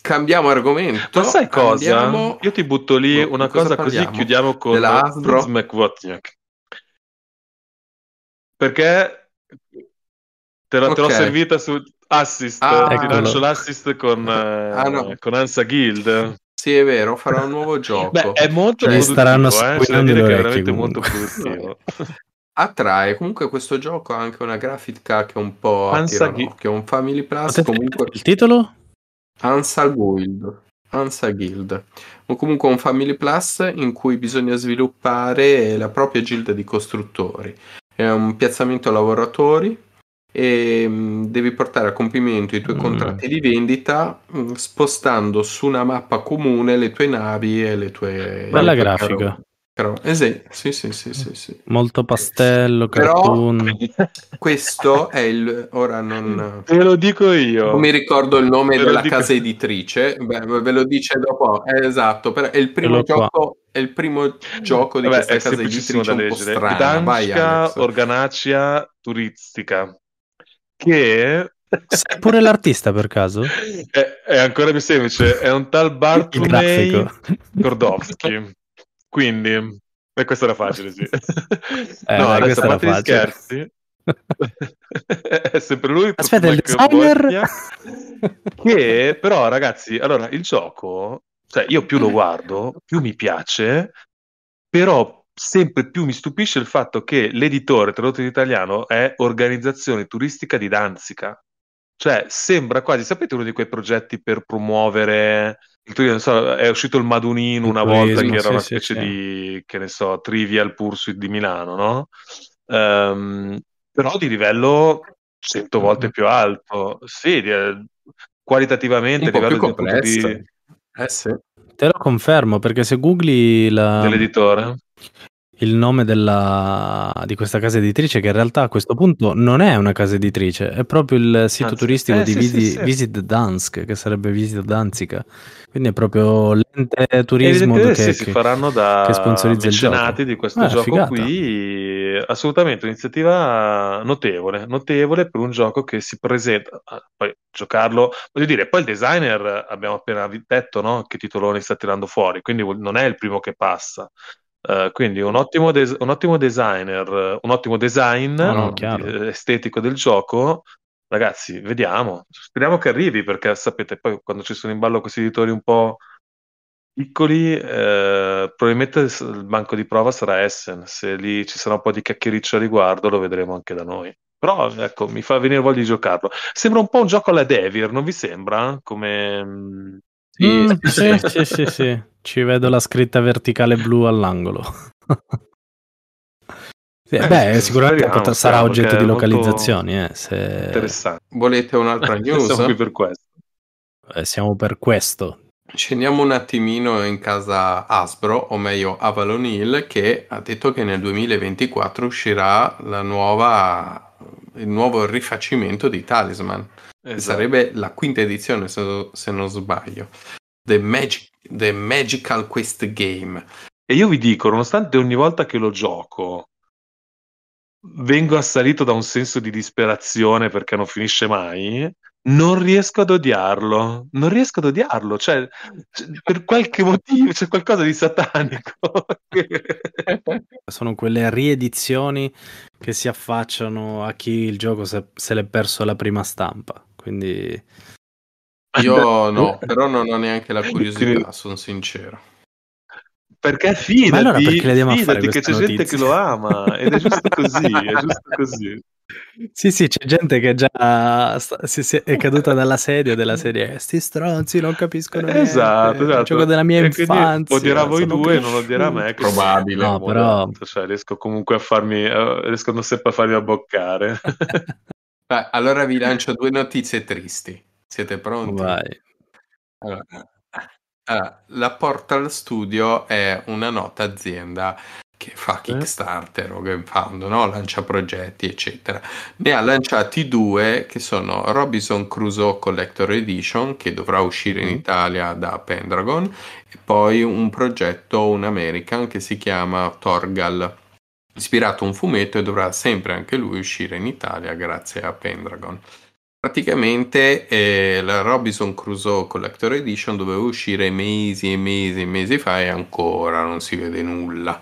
cambiamo argomento. Ma sai cosa? Andiamo... Io ti butto lì no, boh, una cosa, cosa così chiudiamo con la Wozniak. Perché te, la, okay. te l'ho servita su assist, ah, ti lancio l'assist con, ah, eh, no. con Ansa Guild. Sì, è vero, farà un nuovo gioco. Beh, è molto cioè, produttivo, staranno eh, dire che è veramente molto produttivo. Attrae comunque questo gioco ha anche una grafica che è un po' Ansa attira Ghi- un Family Plus comunque il titolo? Ansa Guild Ansa Guild o comunque un Family Plus in cui bisogna sviluppare la propria guild di costruttori è un piazzamento lavoratori e mm, devi portare a compimento i tuoi mm. contratti di vendita mm, spostando su una mappa comune le tue navi e le tue bella le tue grafica carone. Però, eh sì, sì, sì, sì, sì, sì. Molto pastello, cartoon. Però, questo è il... ora non... Ve lo dico io. Non mi ricordo il nome ve della dico... casa editrice, Beh, ve lo dice dopo. Eh, esatto, però è il primo gioco... È il primo gioco di Vabbè, questa casa editrice da leggere. Danska organacia Turistica, che... Sai pure l'artista per caso? È, è, ancora più semplice, è un tal Bartolomei Kordowski. Quindi, e questo era facile, sì. Eh, eh, no, adesso a parte gli scherzi, è sempre lui. Aspetta, il designer... che però, ragazzi, allora, il gioco, cioè, io più lo mm. guardo, più mi piace, però sempre più mi stupisce il fatto che l'editore tradotto in italiano è Organizzazione Turistica di Danzica. Cioè, sembra quasi, sapete, uno di quei progetti per promuovere Teoria, so, è uscito il Madunino una volta che era sì, una specie sì, di, sì. che ne so, Trivial Pursuit di Milano, no? Um, però di livello 100 mm-hmm. volte più alto, sì, di, eh, qualitativamente un po' più complesso. Di... Eh sì. Te lo confermo perché se googli la... dell'editore il nome della, di questa casa editrice che in realtà a questo punto non è una casa editrice, è proprio il sito Anzi, turistico eh, di sì, Visi, sì, sì. Visit Dansk, che sarebbe Visita Danzica. Quindi è proprio l'ente turismo eh, che, che, si faranno da che sponsorizza il gioco. di questo eh, gioco figata. qui. Assolutamente un'iniziativa notevole, notevole per un gioco che si presenta, ah, poi giocarlo, voglio dire, poi il designer abbiamo appena detto no? che titoloni sta tirando fuori, quindi non è il primo che passa. Uh, quindi un ottimo, des- un ottimo, designer, un ottimo design oh, no, eh, estetico del gioco. Ragazzi, vediamo. Speriamo che arrivi perché sapete, poi quando ci sono in ballo questi editori un po' piccoli, eh, probabilmente il banco di prova sarà Essen. Se lì ci sarà un po' di chiacchiericcio a riguardo, lo vedremo anche da noi. Però ecco, mi fa venire voglia di giocarlo. Sembra un po' un gioco alla Devir, non vi sembra? Come mm, sì. Mm, sì, sì, sì, sì, ci vedo la scritta verticale blu all'angolo. sì, eh, beh, sicuramente speriamo, pot- sarà oggetto di localizzazioni. Eh, se... Interessante. Volete un'altra news? siamo qui per questo. Eh, siamo per questo. Scendiamo un attimino in casa Hasbro, o meglio Avalon Hill, che ha detto che nel 2024 uscirà la nuova, il nuovo rifacimento di Talisman Esatto. Sarebbe la quinta edizione, se, se non sbaglio. The, Magic, The Magical Quest Game. E io vi dico, nonostante ogni volta che lo gioco vengo assalito da un senso di disperazione perché non finisce mai, non riesco ad odiarlo, non riesco ad odiarlo, cioè per qualche motivo c'è qualcosa di satanico. Sono quelle riedizioni che si affacciano a chi il gioco se, se l'è perso alla prima stampa. Quindi io no, eh. però non ho neanche la curiosità, sono sincero. Perché fidati, Ma allora perché le fidati che c'è notizia. gente che lo ama ed è giusto così, è giusto così. Sì, sì, c'è gente che già si, si è caduta dalla sedia della serie Sti stronzi, non capiscono niente. Esatto, esatto. Il gioco della mia Perché infanzia. Odierà voi due, non odierà me, probabile. No, però... Cioè, riesco comunque a farmi, eh, riesco non sempre a farmi abboccare. allora vi lancio due notizie tristi. Siete pronti? Vai. Allora, la Portal Studio è una nota azienda che fa Kickstarter o GameFound, no? lancia progetti, eccetera. Ne ha lanciati due che sono Robinson Crusoe Collector Edition, che dovrà uscire in mm. Italia da Pendragon, e poi un progetto, un American, che si chiama Torgal ispirato a un fumetto e dovrà sempre anche lui uscire in Italia grazie a Pendragon. Praticamente eh, la Robinson Crusoe Collector Edition doveva uscire mesi e mesi e mesi fa e ancora non si vede nulla.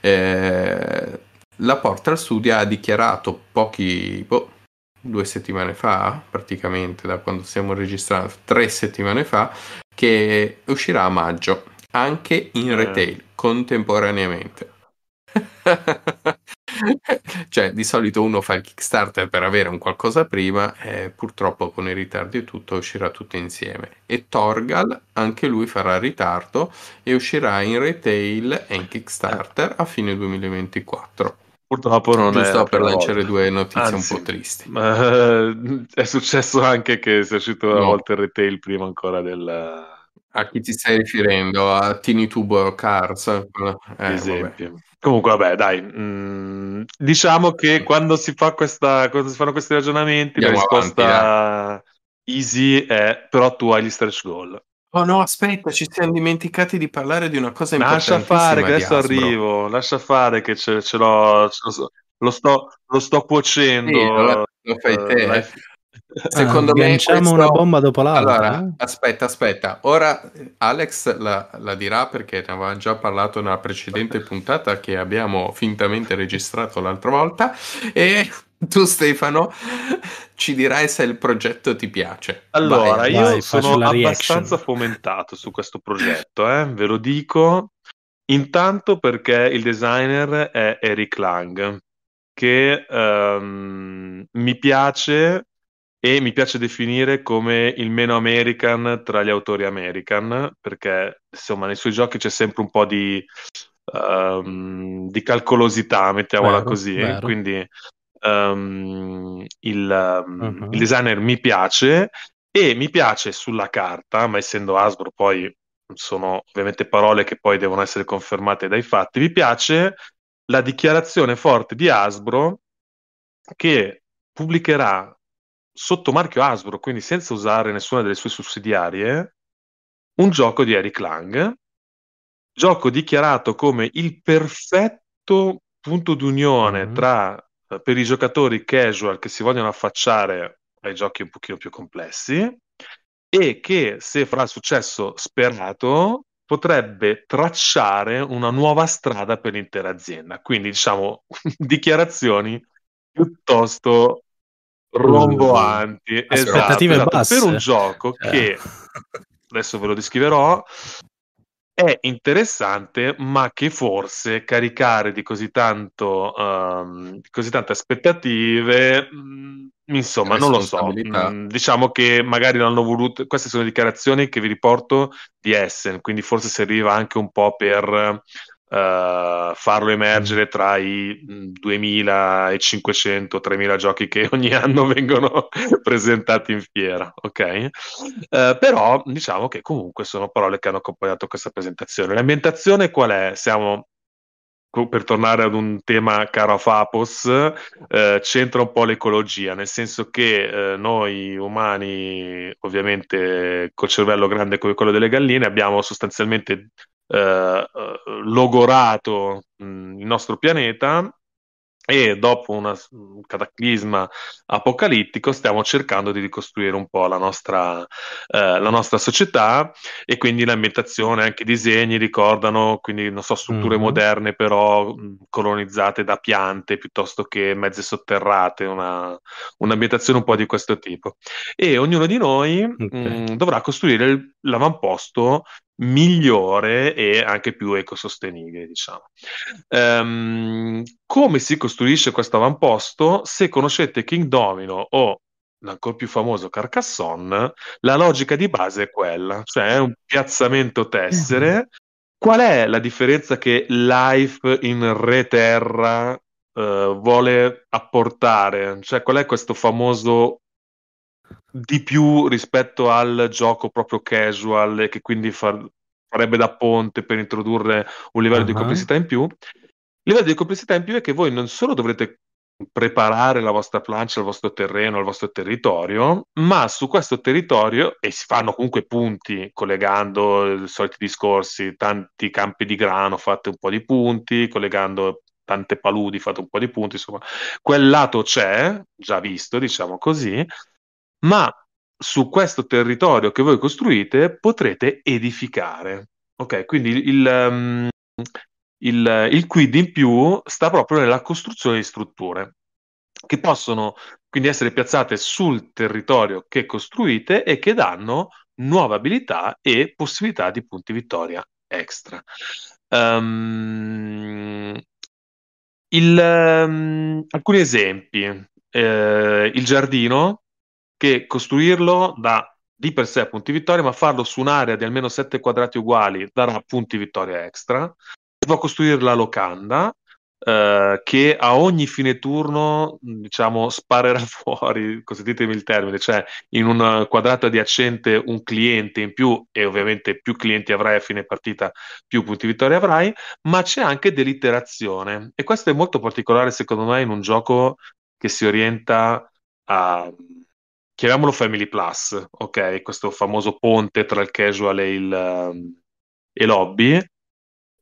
Eh, la Portal Studio ha dichiarato pochi, boh, due settimane fa, praticamente da quando stiamo registrando, tre settimane fa, che uscirà a maggio, anche in eh. retail, contemporaneamente. cioè, di solito uno fa il Kickstarter per avere un qualcosa prima, e purtroppo con i ritardi e tutto uscirà tutto insieme. E Torgal, anche lui farà ritardo e uscirà in retail e in Kickstarter a fine 2024. Purtroppo non Giusto è. Giusto per lanciare volta. due notizie Anzi, un po' tristi. Eh, è successo anche che sia uscito una no. volta il retail prima ancora del. A chi ti stai riferendo? A Tinitubo Cars? Eh, esempio. Vabbè. Comunque, vabbè, dai, mh, mm, diciamo che mm. quando si, questa, quando si, fanno questi ragionamenti Andiamo la risposta avanti, eh. easy è però tu hai gli stretch goal. Oh no, aspetta, ci siamo dimenticati di parlare di una cosa importante. Lascia fare, che adesso arrivo, lascia fare che ce, ce l'ho, ce l'ho lo, sto, lo, sto, cuocendo. Sì, lo, lo fai eh, te. Eh, Ah, Secondo ah, me lanciamo questo... una bomba dopo l'altra. Allora, eh? aspetta, aspetta. Ora eh, Alex la, la, dirà perché ne aveva già parlato nella precedente puntata che abbiamo fintamente registrato l'altra volta e tu Stefano ci dirai se il progetto ti piace. Allora, vai, io vai, sono abbastanza fomentato su questo progetto, eh? ve lo dico. Intanto perché il designer è Eric Lang, che um, mi piace e mi piace definire come il meno American tra gli autori American, perché insomma nei suoi giochi c'è sempre un po' di, um, di calcolosità, mettiamola vero, così, vero. quindi um, il, ehm, uh-huh. il designer mi piace e mi piace sulla carta, ma essendo Hasbro poi sono ovviamente parole che poi devono essere confermate dai fatti, mi piace la dichiarazione forte di Hasbro che pubblicherà sotto marchio Hasbro, quindi senza usare nessuna delle sue sussidiarie, un gioco di Eric Lang, gioco dichiarato come il perfetto punto d'unione mm-hmm. tra, eh, per i giocatori casual che si vogliono affacciare ai giochi un pochino più complessi e che, se farà il successo sperato, potrebbe tracciare una nuova strada per l'intera azienda. Quindi, diciamo, dichiarazioni piuttosto romboanti, aspettative esatto, esatto. per un gioco eh. che adesso ve lo descriverò è interessante, ma che forse caricare di così, tanto, um, di così tante aspettative, mh, mm, insomma, non lo so. Mh, mm, diciamo che magari l'hanno voluto. Queste sono dichiarazioni che vi riporto di Essen, quindi forse serviva anche un po' per eh, farlo emergere tra i 2500-3000 mm, giochi che ogni anno vengono presentati in fiera, ok? Uh, però diciamo che comunque sono parole che hanno accompagnato questa presentazione. L'ambientazione qual è? Siamo per tornare ad un tema caro a Fapos, eh, c'entra un po' l'ecologia, nel senso che eh, noi umani, ovviamente col cervello grande come quello delle galline, abbiamo sostanzialmente eh, logorato mh, mm, il nostro pianeta e dopo una, un mm, cataclisma apocalittico stiamo cercando di ricostruire un po' la nostra, eh, la nostra società e quindi l'ambientazione, anche i disegni ricordano, quindi non so, strutture mm-hmm. moderne però mm, colonizzate da piante piuttosto che mezze sotterrate, una, un'ambientazione un po' di questo tipo. E ognuno di noi okay. mh, dovrà costruire il l'avamposto migliore e anche più ecosostenibile, diciamo. Um, come si costruisce questo avamposto? Se conoscete King Domino o l'ancora più famoso Carcassonne, la logica di base è quella, cioè è un piazzamento tessere. Mm-hmm. Qual è la differenza che Life in Re Terra uh, vuole apportare? Cioè, qual è questo famoso di più rispetto al gioco proprio casual che quindi far, farebbe da ponte per introdurre un livello uh-huh. di ah. complessità in più. Il livello di complessità in più è che voi non solo dovrete preparare la vostra plancia, il vostro terreno, il vostro territorio, ma su questo territorio, e si fanno comunque punti collegando i soliti discorsi, tanti campi di grano fate un po' di punti, collegando tante paludi fate un po' di punti, insomma, quel lato c'è, già visto, diciamo così, ma su questo territorio che voi costruite potrete edificare. Ok, quindi il, um, il, il quid in più sta proprio nella costruzione di strutture che possono quindi essere piazzate sul territorio che costruite e che danno nuove abilità e possibilità di punti vittoria extra. Um, il, um, alcuni esempi. Eh, il giardino che costruirlo da di per sé punti vittoria, ma farlo su un'area di almeno 7 quadrati uguali darà punti vittoria extra. Si può costruire la locanda eh, che a ogni fine turno, diciamo, sparerà fuori, consentitemi il termine, cioè in un quadrato adiacente un cliente in più e ovviamente più clienti avrai a fine partita, più punti vittoria avrai, ma c'è anche dell'iterazione e questo è molto particolare secondo me in un gioco che si orienta a chiamiamolo Family Plus, ok? Questo famoso ponte tra il casual e il ehm, e lobby.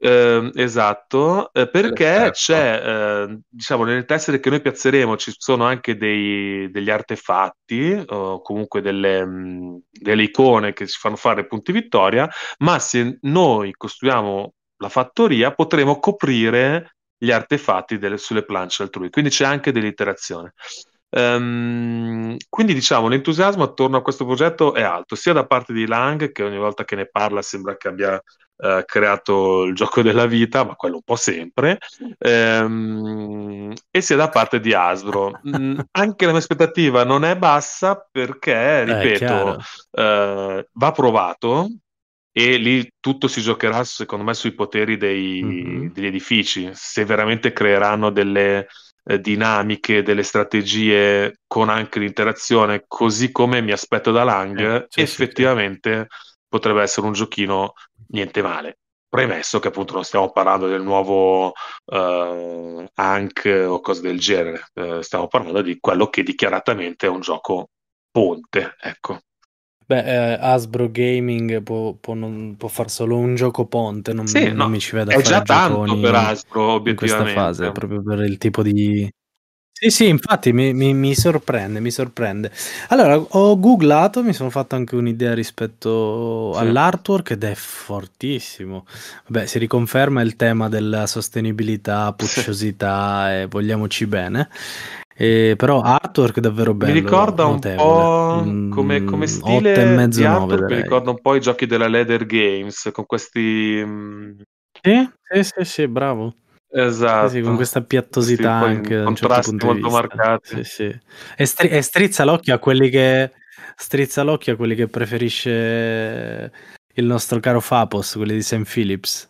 Eh, esatto, eh, perché c'è, eh, diciamo, nelle tessere che noi piazzeremo ci sono anche dei, degli artefatti o comunque delle, mm, delle icone che ci fanno fare punti vittoria, ma se noi costruiamo la fattoria potremo coprire gli artefatti delle, sulle planche altrui, quindi c'è anche dell'interazione. Um, quindi diciamo l'entusiasmo attorno a questo progetto è alto, sia da parte di Lang che ogni volta che ne parla sembra che abbia uh, creato il gioco della vita, ma quello un po' sempre, um, e sia da parte di Asbro. Mm, anche la mia aspettativa non è bassa perché, eh, ripeto, eh, uh, va provato, e lì tutto si giocherà secondo me sui poteri dei, mm-hmm. degli edifici se veramente creeranno delle eh, dinamiche, delle strategie con anche l'interazione, così come mi aspetto da Lang, eh, sì, effettivamente sì, sì. potrebbe essere un giochino niente male. Premesso che appunto non stiamo parlando del nuovo eh, Hank o cose del genere, eh, stiamo parlando di quello che dichiaratamente è un gioco ponte, ecco. Beh, eh, Hasbro Gaming può, può, non, può, far solo un gioco ponte, non, sì, non no, mi ci vedo a fare È già tanto per Hasbro, In questa fase, proprio per il tipo di... Sì, sì, infatti mi, mi, mi sorprende, mi sorprende. Allora, ho googlato, mi sono fatto anche un'idea rispetto sì. all'artwork ed è fortissimo. Vabbè, si riconferma il tema della sostenibilità, pucciosità e vogliamoci bene. Eh, però artwork davvero bello. Mi ricorda notevole. un po' mm, come, come stile e mezzo, di artwork, mi ricorda un po' i giochi della Leather Games con questi... Mm, sì, sì, sì, sì bravo. Esatto. Sì, sì, con questa piattosità certo sì, anche. Contrasti certo molto marcati. E, stri- e, strizza l'occhio a quelli che... Strizza l'occhio a quelli che preferisce il nostro caro Fapos, quelli di St. Phillips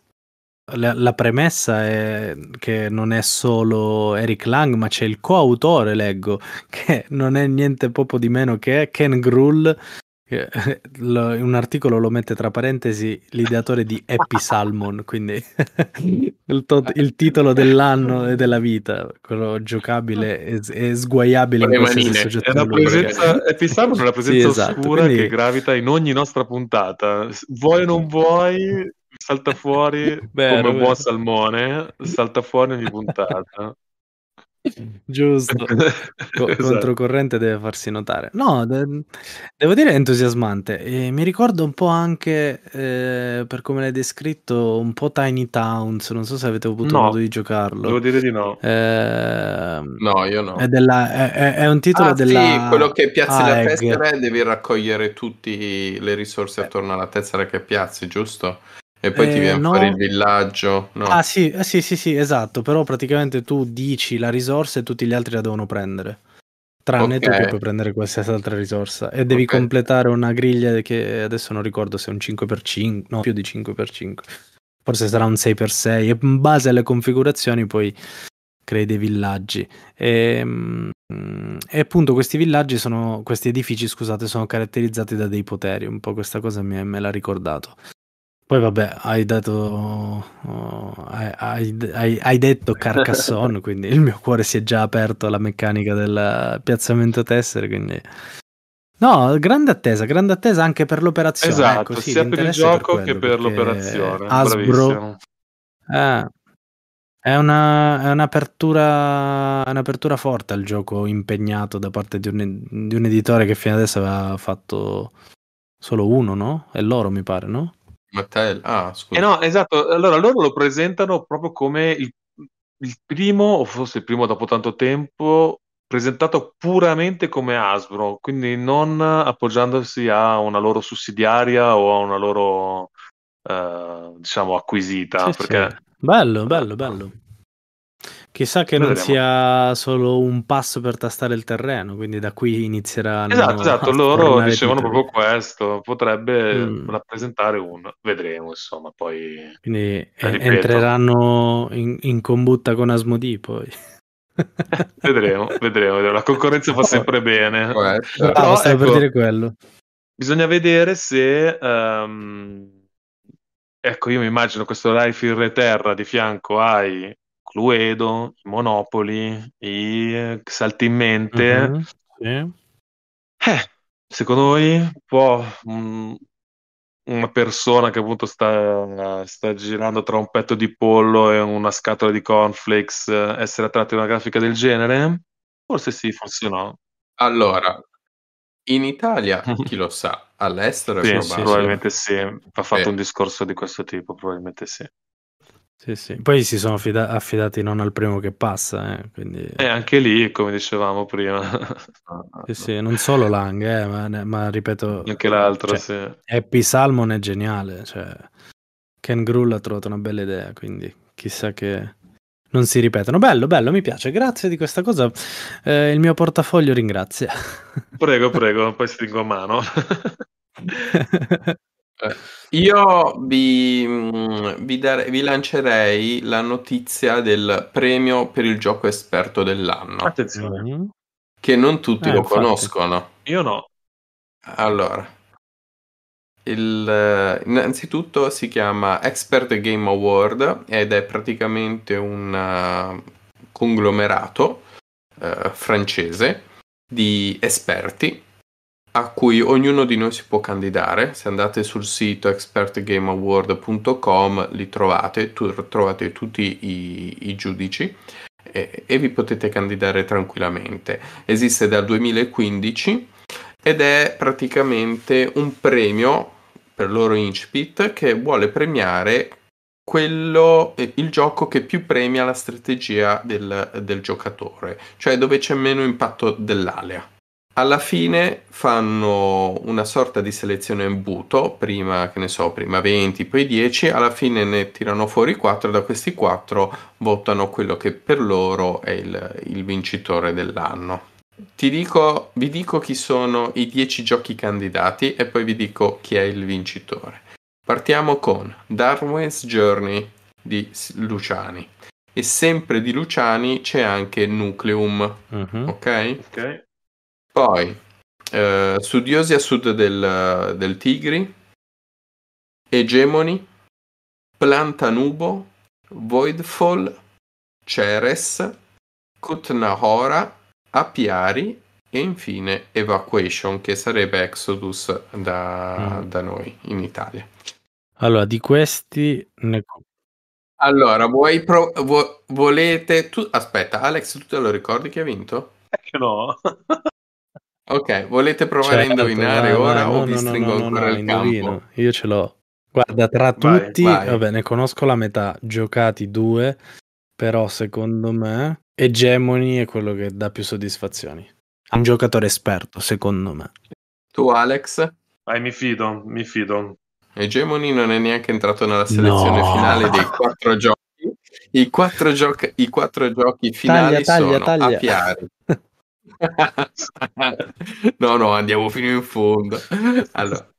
la, la, premessa è che non è solo Eric Lang, ma c'è il coautore, leggo, che non è niente poco di meno che Ken Grull. Che, eh, un articolo lo mette tra parentesi l'ideatore di Happy Salmon, quindi il, tot, il, titolo dell'anno e della vita, quello giocabile e, sguaiabile in È la presenza, Happy Salmon è una presenza sì, esatto, oscura quindi... che gravita in ogni nostra puntata. Vuoi o non vuoi, salta fuori Beh, come buon salmone, salta fuori ogni puntata. Giusto, Co- esatto. controcorrente deve farsi notare. No, de- devo dire entusiasmante. E mi ricordo un po' anche eh, per come l'hai descritto, un po' Tiny Towns. Non so se avete avuto no, modo di giocarlo. Devo dire di no. Eh, no, io no. È, della, è, è, è un titolo ah, della. Sì, quello che piazzi ah, la tessera devi raccogliere tutte le risorse eh. attorno alla tessera che piazzi, giusto? E poi eh, ti viene no. fuori il villaggio. No. Ah sì, eh, sì, sì, sì, esatto, però praticamente tu dici la risorsa e tutti gli altri la devono prendere. Tranne okay. tu che puoi prendere qualsiasi altra risorsa e devi okay. completare una griglia che adesso non ricordo se è un 5x5, no, più di 5x5. Forse sarà un 6x6 e in base alle configurazioni poi crei dei villaggi. E, ehm, e, appunto questi villaggi sono, questi edifici, scusate, sono caratterizzati da dei poteri, un po' questa cosa me, me l'ha ricordato. Poi vabbè, hai dato, oh, hai, hai, hai, detto Carcassonne, quindi il mio cuore si è già aperto alla meccanica del piazzamento tessere, quindi... No, grande attesa, grande attesa anche per l'operazione. Esatto, ecco, sì, sia per il gioco per quello, che per l'operazione. Asbro... Eh, è, una, è un'apertura, un'apertura, forte al gioco impegnato da parte di un, di un editore che fino adesso aveva fatto solo uno, no? È loro, mi pare, no? Mattel. Ah, scusa. Eh no, esatto. Allora loro lo presentano proprio come il, il, primo, o forse il primo dopo tanto tempo, presentato puramente come Hasbro, quindi non appoggiandosi a una loro sussidiaria o a una loro, eh, diciamo, acquisita. Sì, perché... sì. Bello, bello, bello. Chissà che Vedremo. non sia solo un passo per tastare il terreno, quindi da qui inizierà. Esatto, esatto, loro dicevano tutto. proprio questo, potrebbe mm. rappresentare un... Vedremo, insomma, poi... Quindi eh, entreranno in, in, combutta con Asmodee poi. vedremo, vedremo, vedremo, la concorrenza fa sempre bene. Corretto. Ah, Però, stavo ecco, per dire quello. Bisogna vedere se... Um... Ecco, io mi immagino questo Life in Terra di fianco ai Cluedo, i Monopoli, i Saltimmente. Mm-hmm, sì. eh, secondo voi può mh, mm, una persona che appunto sta, sta, girando tra un petto di pollo e una scatola di cornflakes eh, essere attratta da una grafica del genere? Forse sì, forse no. Allora, in Italia, chi lo sa, all'estero sì, sì, probabilmente sì, ha fatto Beh. un discorso di questo tipo, probabilmente sì. Sì, sì. Poi si sono affida- affidati non al primo che passa, eh, quindi... eh, anche lì, come dicevamo prima. sì, sì, non solo Lang, eh, ma, ma, ripeto... Anche l'altro, cioè, sì. Happy Salmon è geniale, cioè... Ken Grull ha trovato una bella idea, quindi chissà che non si ripetono. Bello, bello, mi piace, grazie di questa cosa. Eh, il mio portafoglio ringrazia. prego, prego, poi stringo a mano. eh. Io vi, mm, vi, dare, vi, lancerei la notizia del premio per il gioco esperto dell'anno. Attenzione. Mm. Che non tutti eh, lo infatti. conoscono. Io no. Allora, il, innanzitutto si chiama Expert Game Award ed è praticamente un conglomerato eh, francese di esperti a cui ognuno di noi si può candidare. Se andate sul sito expertgameaward.com li trovate, tu, trovate tutti i, i giudici e, e, vi potete candidare tranquillamente. Esiste dal 2015 ed è praticamente un premio per loro incipit che vuole premiare quello, eh, il gioco che più premia la strategia del, del giocatore, cioè dove c'è meno impatto dell'alea alla fine fanno una sorta di selezione imbuto, prima che ne so, prima 20, poi 10, alla fine ne tirano fuori 4 e da questi 4 votano quello che per loro è il, il vincitore dell'anno. Dico, vi dico chi sono i 10 giochi candidati e poi vi dico chi è il vincitore. Partiamo con Darwin's Journey di Luciani. E sempre di Luciani c'è anche Nucleum, mm-hmm. ok? Ok. Poi, eh, studiosi a sud del, del Tigri, Egemoni, Plantanubo, Voidfall, Ceres, Kutnahora, Apiari e infine Evacuation, che sarebbe Exodus da, mm. da noi in Italia. Allora, di questi ne... Allora, vuoi pro- vo- volete... Tu... Aspetta, Alex, tu te lo ricordi chi ha vinto? Eh, No. Ok, volete provare certo, a indovinare no, ora no, o vi no, stringo no, ancora no, il indovino. campo? Io ce l'ho. Guarda, tra vai, tutti, vai. vabbè, ne conosco la metà, giocati due, però secondo me Egemoni è quello che dà più soddisfazioni. È un giocatore esperto, secondo me. Tu Alex? Vai, mi fido, mi fido. Egemoni non è neanche entrato nella selezione no. finale dei quattro giochi. I quattro, giochi, i quattro giochi finali taglia, taglia, sono taglia. Apiari, no, no, andiamo fino in fondo. Allora,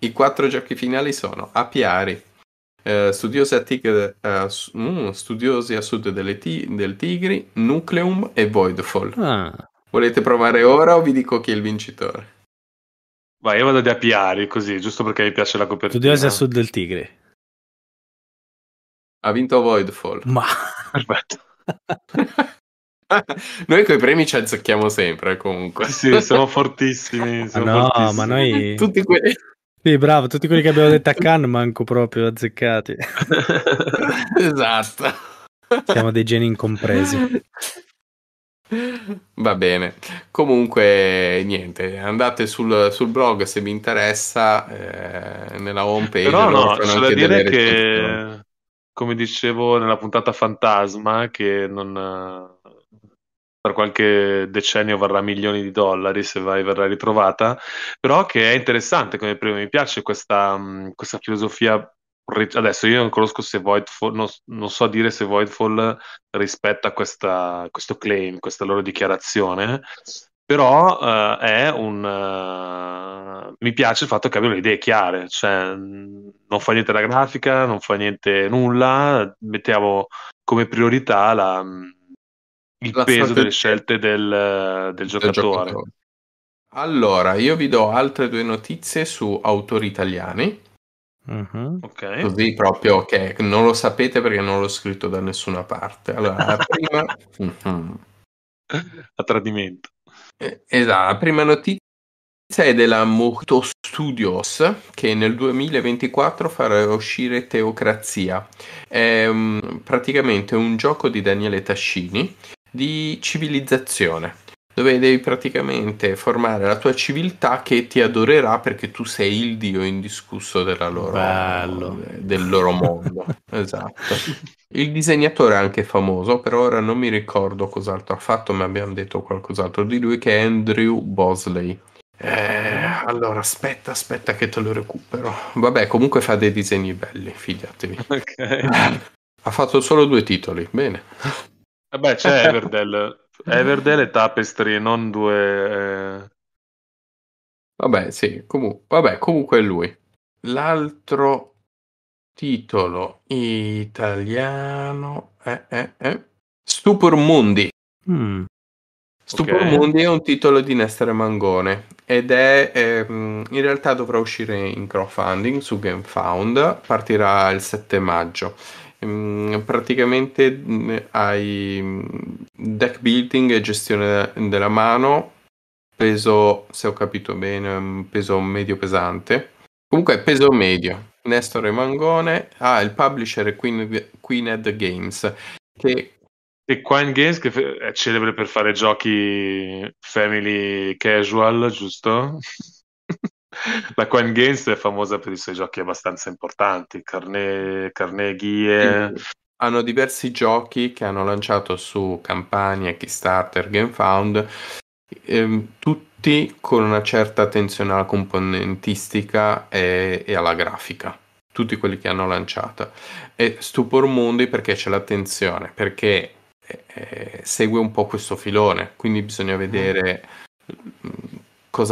i quattro giochi finali sono Apiari, eh, studiosi, a tig- eh, su- mm, studiosi a sud ti- del Tigri, Nucleum e Voidfall. Ah. Volete provare ora o vi dico chi è il vincitore? Vai, io vado ad Apiari così, giusto perché mi piace la copertina. Studiosi a sud del Tigri. Ha vinto Voidfall. Ma... Perfetto. noi coi premi ci azzecchiamo sempre comunque. Sì, siamo fortissimi. Siamo no, fortissimi. ma noi... Tutti quelli... Sì, bravo, tutti quelli che abbiamo detto a Cannes manco proprio azzeccati. esatto. Siamo dei geni incompresi. Va bene, comunque niente, andate sul, sul blog se vi interessa, eh, nella home page. Però no, c'è da dire che, come dicevo nella puntata Fantasma, che non tra qualche decennio varrà milioni di dollari se vai, verrà ritrovata, però che è interessante come prima, mi piace questa, mm, questa filosofia adesso io non conosco se Voidfall non, non so dire se Voidfall rispetta questa, questo claim questa loro dichiarazione però uh, è un uh, mi piace il fatto che abbiano le idee chiare cioè mm, non fa niente la grafica non fa niente nulla mettiamo come priorità la, mm, il la peso delle scelte del, del giocatore. Del allora, io vi do altre due notizie su autori italiani. Uh-huh. Okay. Così proprio che okay. non lo sapete perché non l'ho scritto da nessuna parte. Allora, la prima... A tradimento. Eh, esatto, la prima notizia è della Moto Studios che nel 2024 farà uscire Teocrazia. È um, praticamente un gioco di Daniele Tascini di civilizzazione, dove devi praticamente formare la tua civiltà che ti adorerà perché tu sei il dio indiscusso della loro, del loro mondo. esatto. Il disegnatore è anche famoso, però ora non mi ricordo cos'altro ha fatto, ma abbiamo detto qualcos'altro di lui che è Andrew Bosley. Eh, allora, aspetta, aspetta che te lo recupero. Vabbè, comunque fa dei disegni belli, fidatevi. Okay. ha fatto solo due titoli, bene. Vabbè, eh c'è Everdell. Everdell e Tapestry, non due... eh, Vabbè, sì, comu- vabbè, comunque è lui. L'altro titolo italiano è eh, eh, Stupor Mundi. Mm. Stupor Ok. Mundi è un titolo di Nestor Mangone ed è ehm, in realtà dovrà uscire in crowdfunding su GameFound, partirà il 7 maggio. Ehm, praticamente hai deck building e gestione della mano, peso, se ho capito bene, peso medio pesante. Comunque peso medio, Nestor e Mangone, ah, il publisher è Queen, Queened Games, che... E Quine Games che è eh, celebre per fare giochi family casual, giusto? la Coin Games è famosa per i suoi giochi abbastanza importanti, Carnegie. Hanno diversi giochi che hanno lanciato su Campania, Kickstarter, GameFound, ehm, tutti con una certa attenzione alla componentistica e, e alla grafica tutti quelli che hanno lanciato. E Stupor Mundi perché c'è l'attenzione, perché eh, eh, segue un po' questo filone, quindi bisogna vedere mm. Mm,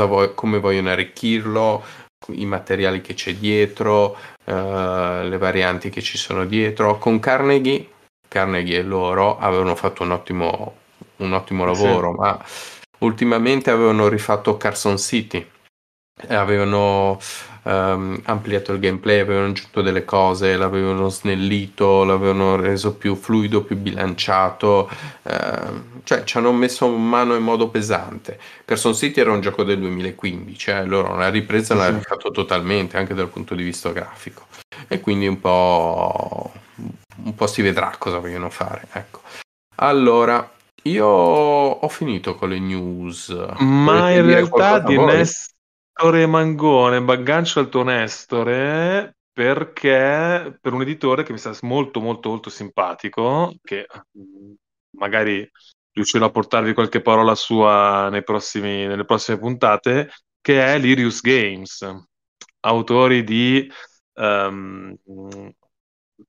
vuoi, come vogliono arricchirlo, i materiali che c'è dietro, eh, le varianti che ci sono dietro. Con Carnegie, Carnegie e loro avevano fatto un ottimo, un ottimo lavoro, sì. ma ultimamente avevano rifatto Carson City, avevano um, ampliato il gameplay, avevano aggiunto delle cose, l'avevano snellito, l'avevano reso più fluido, più bilanciato, uh, cioè ci hanno messo mano in modo pesante. Carson City era un gioco del 2015, eh, loro la ripresa l'hanno fatto totalmente anche dal punto di vista grafico e quindi un po', un po' si vedrà cosa vogliono fare. Ecco. Allora, io ho finito con le news. Ma in realtà di NES Ettore Mangone, baggancio al tuo Nestore, perché per un editore che mi sta molto molto molto simpatico, che mm, magari riuscirò a portarvi qualche parola sua nei prossimi, nelle prossime puntate, che è Lirius Games, autori di um,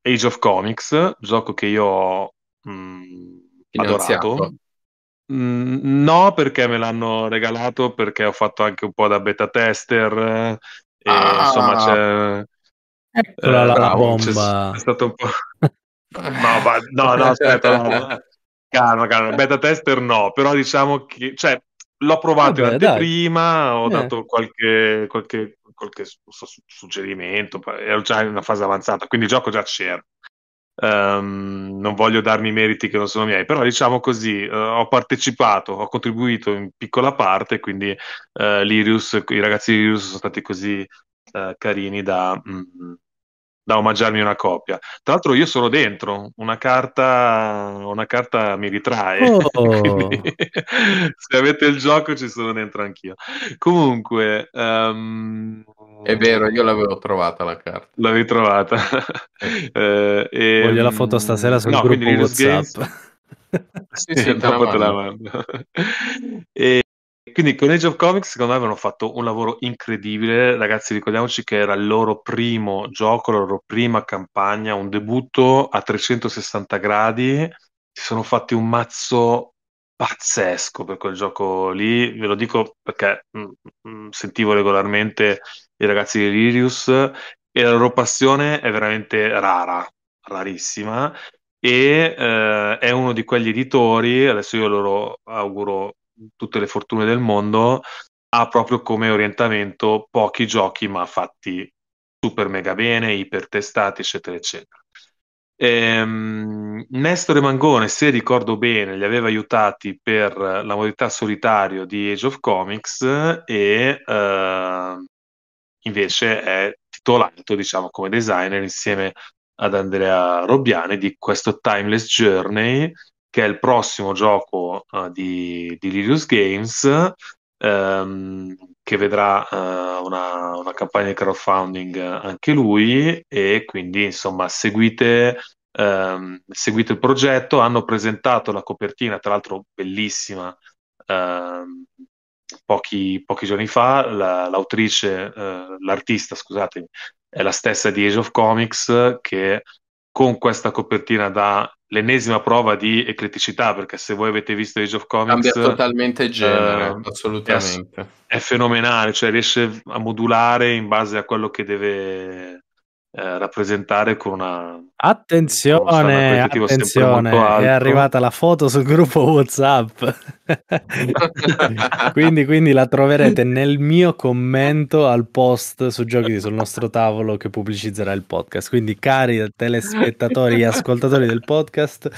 Age of Comics, gioco che io ho mh, mm, adorato, Mm, no, perché me l'hanno regalato, perché ho fatto anche un po' da beta tester. Eh, e ah, insomma, c'è. Eccola eh, la, la bomba. C'è, stato un po'. no, va, no, no, aspetta. no. Calma, calma. Beta tester no, però diciamo che. Cioè, l'ho provato Vabbè, in anteprima, dai. ho eh. dato qualche, qualche, qualche suggerimento, ero già in una fase avanzata, quindi il gioco già c'era. Um, non voglio darmi meriti che non sono miei, però diciamo così, uh, ho partecipato, ho contribuito in piccola parte, quindi uh, l'Irius, i ragazzi di Irius sono stati così uh, carini da, mh, mm, da omaggiarmi una copia. Tra l'altro io sono dentro, una carta, una carta mi ritrae, oh. se avete il gioco ci sono dentro anch'io. Comunque... Um... È vero, io l'avevo trovata la carta. L'avevi trovata. eh, e... Eh, ehm, Voglio la foto stasera sul no, gruppo WhatsApp. Games... sì, sì, dopo te la mando. e, quindi con Age of Comics secondo me avevano fatto un lavoro incredibile, ragazzi ricordiamoci che era il loro primo gioco, la loro prima campagna, un debutto a 360 gradi, si sono fatti un mazzo pazzesco per quel gioco lì, ve lo dico perché mh, mm, mh, mm, sentivo regolarmente i ragazzi di Lirius e la loro passione è veramente rara, rarissima e eh, è uno di quegli editori, adesso io loro auguro tutte le fortune del mondo, ha proprio come orientamento pochi giochi ma fatti super mega bene, ipertestati, eccetera, eccetera. Ehm, Nestore Mangone, se ricordo bene, li aveva aiutati per la modalità solitario di Age of Comics e eh, invece è titolato, diciamo, come designer insieme ad Andrea Robbiani di questo Timeless Journey che è il prossimo gioco uh, di, di Lirius Games, ehm, che vedrà uh, una, una, campagna di crowdfunding anche lui e quindi insomma seguite, ehm, seguite il progetto, hanno presentato la copertina, tra l'altro bellissima. Ehm, pochi, pochi, giorni fa la, l'autrice, eh, l'artista, scusatemi, è la stessa di Age of Comics che con questa copertina da l'ennesima prova di criticità perché se voi avete visto Age of Comics... Cambia totalmente eh, genere, eh, assolutamente. È, è, fenomenale, cioè riesce a modulare in base a quello che deve, eh, rappresentare con una attenzione, una attenzione è arrivata la foto sul gruppo Whatsapp quindi, quindi, la troverete nel mio commento al post su giochi sul nostro tavolo che pubblicizzerà il podcast quindi cari telespettatori e ascoltatori del podcast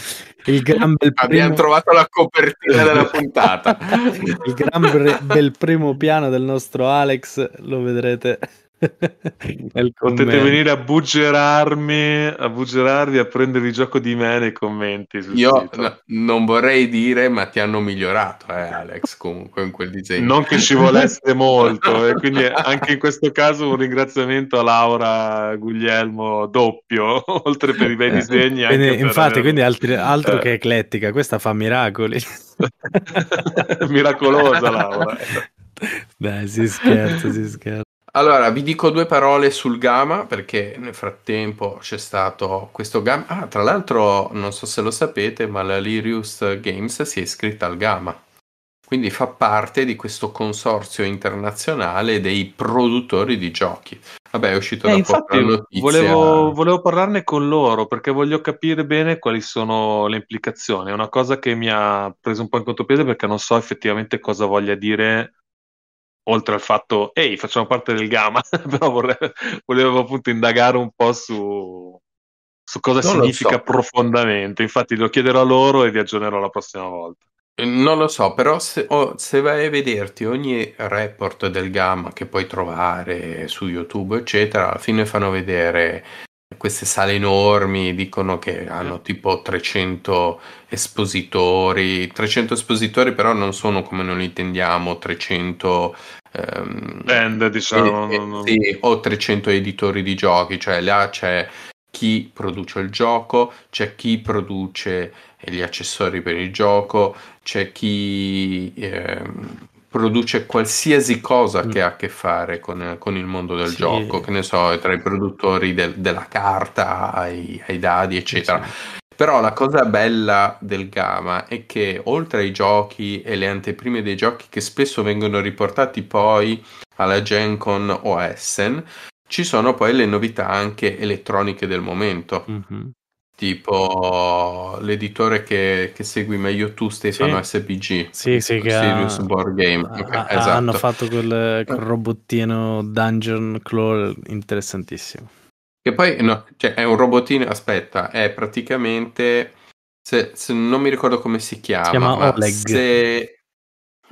il gran bel primo... abbiamo trovato la copertina della puntata il gran bel primo piano del nostro Alex lo vedrete Potete venire a buggerarmi, a buggerarvi, a prendere gioco di me nei commenti. Io no, non vorrei dire, ma ti hanno migliorato, eh, Alex, comunque in quel disegno. Non che ci volesse molto, e eh, quindi anche in questo caso un ringraziamento a Laura Guglielmo doppio, oltre per i bei eh, disegni. Quindi, eh, infatti, quindi altri, altro che eclettica, questa fa miracoli. Miracolosa Laura. Dai, si scherza, si scherza. Allora, vi dico due parole sul Gama perché nel frattempo c'è stato questo Gama. Ah, tra l'altro, non so se lo sapete, ma la Lirius Games si è iscritta al Gama. Quindi fa parte di questo consorzio internazionale dei produttori di giochi. Vabbè, è uscito eh, da infatti, poco notizia. Volevo, volevo parlarne con loro perché voglio capire bene quali sono le implicazioni. È una cosa che mi ha preso un po' in contropiede perché non so effettivamente cosa voglia dire oltre al fatto, ehi, facciamo parte del gamma, però vorrei, volevo appunto indagare un po' su, su cosa non significa so. profondamente. Infatti lo chiederò a loro e vi aggiornerò la prossima volta. Eh, non lo so, però se, oh, se vai a vederti ogni report del gamma che puoi trovare su YouTube, eccetera, alla fine fanno vedere queste sale enormi, dicono che hanno tipo 300 espositori, 300 espositori però non sono come noi intendiamo, 300 ehm, band diciamo, eh, no, no. Sì, o 300 editori di giochi, cioè là c'è chi produce il gioco, c'è chi produce gli accessori per il gioco, c'è chi... Ehm, produce qualsiasi cosa mm. che ha a che fare con, con il mondo del sì. gioco, che ne so, tra i produttori del, della carta ai, ai dadi, eccetera. Sì. Però la cosa bella del Gama è che oltre ai giochi e le anteprime dei giochi che spesso vengono riportati poi alla Gen Con o a Essen, ci sono poi le novità anche elettroniche del momento. Mm-hmm tipo l'editore che, che, segui meglio tu Stefano sì. SBG sì sì che Serious ha, Board Game okay, ha, esatto. hanno fatto quel, quel robottino dungeon Claw interessantissimo che poi no, cioè è un robottino aspetta è praticamente se, se non mi ricordo come si chiama si chiama Oleg se,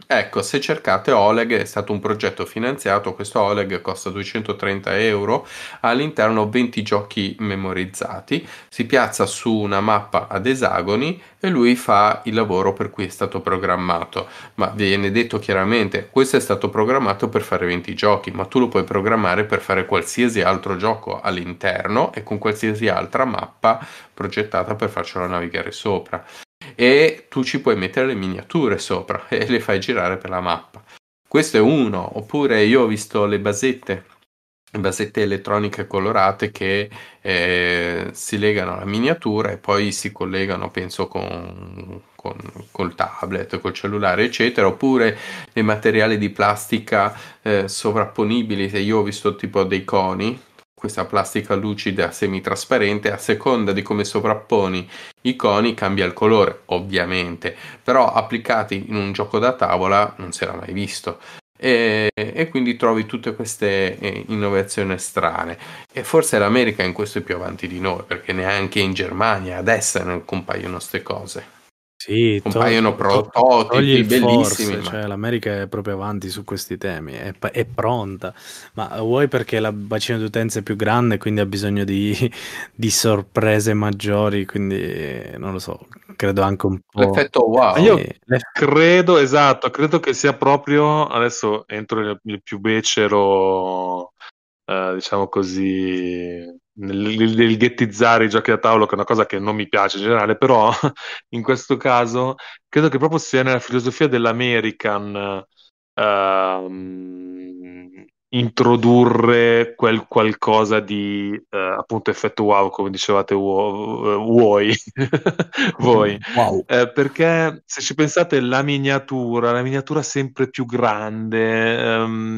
Ecco, se cercate Oleg, è stato un progetto finanziato, questo Oleg costa 230 euro, ha all'interno 20 giochi memorizzati, si piazza su una mappa ad esagoni e lui fa il lavoro per cui è stato programmato, ma viene detto chiaramente, questo è stato programmato per fare 20 giochi, ma tu lo puoi programmare per fare qualsiasi altro gioco all'interno e con qualsiasi altra mappa progettata per farcelo navigare sopra e tu ci puoi mettere le miniature sopra e le fai girare per la mappa. Questo è uno, oppure io ho visto le basette, le basette elettroniche colorate che eh, si legano alla miniatura e poi si collegano, penso, con, con, col tablet, col cellulare, eccetera, oppure dei materiali di plastica eh, sovrapponibili, se io ho visto tipo dei coni questa plastica lucida semitrasparente, a seconda di come sovrapponi i coni cambia il colore, ovviamente, però applicati in un gioco da tavola non si era mai visto. E, e quindi trovi tutte queste eh, innovazioni strane e forse l'America in questo è più avanti di noi perché neanche in Germania ad essa non compaiono queste cose sì, compaiono to- prototipi bellissimi. Force, ma... cioè, L'America è proprio avanti su questi temi, è, è, pronta, ma vuoi perché la bacina d'utenza è più grande, quindi ha bisogno di, di sorprese maggiori, quindi non lo so, credo anche un po'... L'effetto wow. Io e... Eh, credo, esatto, credo che sia proprio, adesso entro nel più becero, eh, diciamo così, nel, nel ghettizzare i giochi da tavolo, che è una cosa che non mi piace in generale, però in questo caso credo che proprio sia nella filosofia dell'American uh, introdurre quel qualcosa di uh, appunto effetto wow, come dicevate voi, voi. Wow. Eh, perché se ci pensate la miniatura, la miniatura sempre più grande. Um,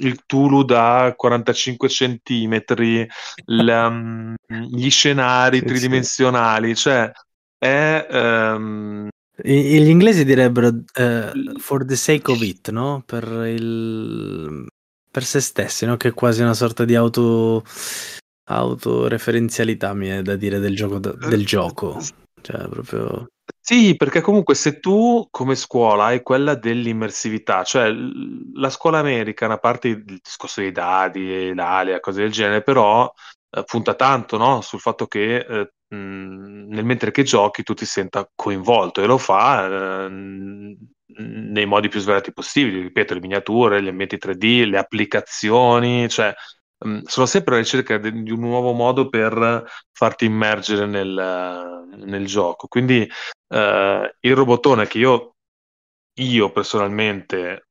il Tulu da 45 centimetri, la, mm, gli scenari sì, tridimensionali, sì. cioè è... Um... I, gli inglesi direbbero uh, for the sake of it, no? Per, il, per se stessi, no? Che è quasi una sorta di auto autoreferenzialità mi è da dire del gioco, del eh, gioco. Cioè, proprio... Sì, perché comunque se tu come scuola hai quella dell'immersività, cioè la scuola americana, a parte il discorso dei dadi e l'alia, cose del genere, però eh, punta tanto, no? Sul fatto che eh, mh, mhmm, nel mentre che giochi tu ti senta coinvolto e lo fa eh, nei modi più svariati possibili, ripeto, le miniature, gli ambienti 3D, le applicazioni, cioè Ehm, sono sempre alla ricerca di un nuovo modo per farti immergere nel, nel gioco. Quindi eh, il robotone che io, io, personalmente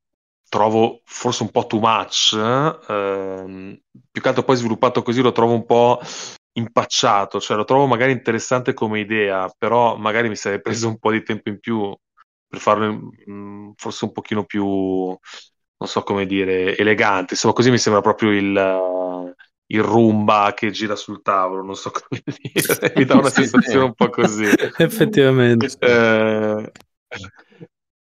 trovo forse un po' too much, eh, più che altro poi sviluppato così lo trovo un po' impacciato, cioè lo trovo magari interessante come idea, però magari mi sarei preso un po' di tempo in più per farlo in, mm, forse un pochino più non so come dire, elegante, insomma così mi sembra proprio il, eh, il rumba che gira sul tavolo, non so come dire, mi dà una sensazione un po' così. Effettivamente. Eh,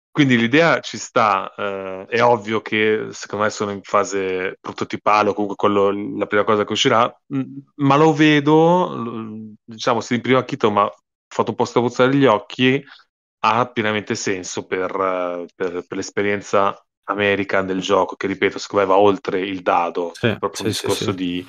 quindi l'idea ci sta, eh, è ovvio che secondo me sono in fase prototipale o comunque quello, la prima cosa che uscirà, ma lo vedo, diciamo, se di primo acchito ma fatto un po' strabuzzare gli occhi, ha pienamente senso per, eh, per, per l'esperienza American del gioco, che ripeto, secondo me va oltre il dado, sì, proprio sì, un discorso sì, di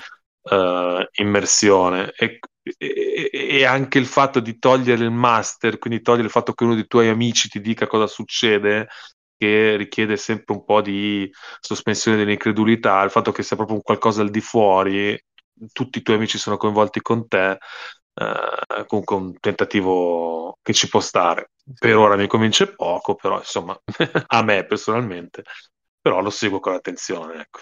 uh, immersione. E, e, e, anche il fatto di togliere il master, quindi togliere il fatto che uno dei tuoi amici ti dica cosa succede, che richiede sempre un po' di sospensione dell'incredulità, il fatto che sia proprio un qualcosa al di fuori, tutti i tuoi amici sono coinvolti con te, uh, comunque un tentativo che ci può stare per ora mi convince poco, però insomma, a me personalmente, però lo seguo con attenzione, ecco.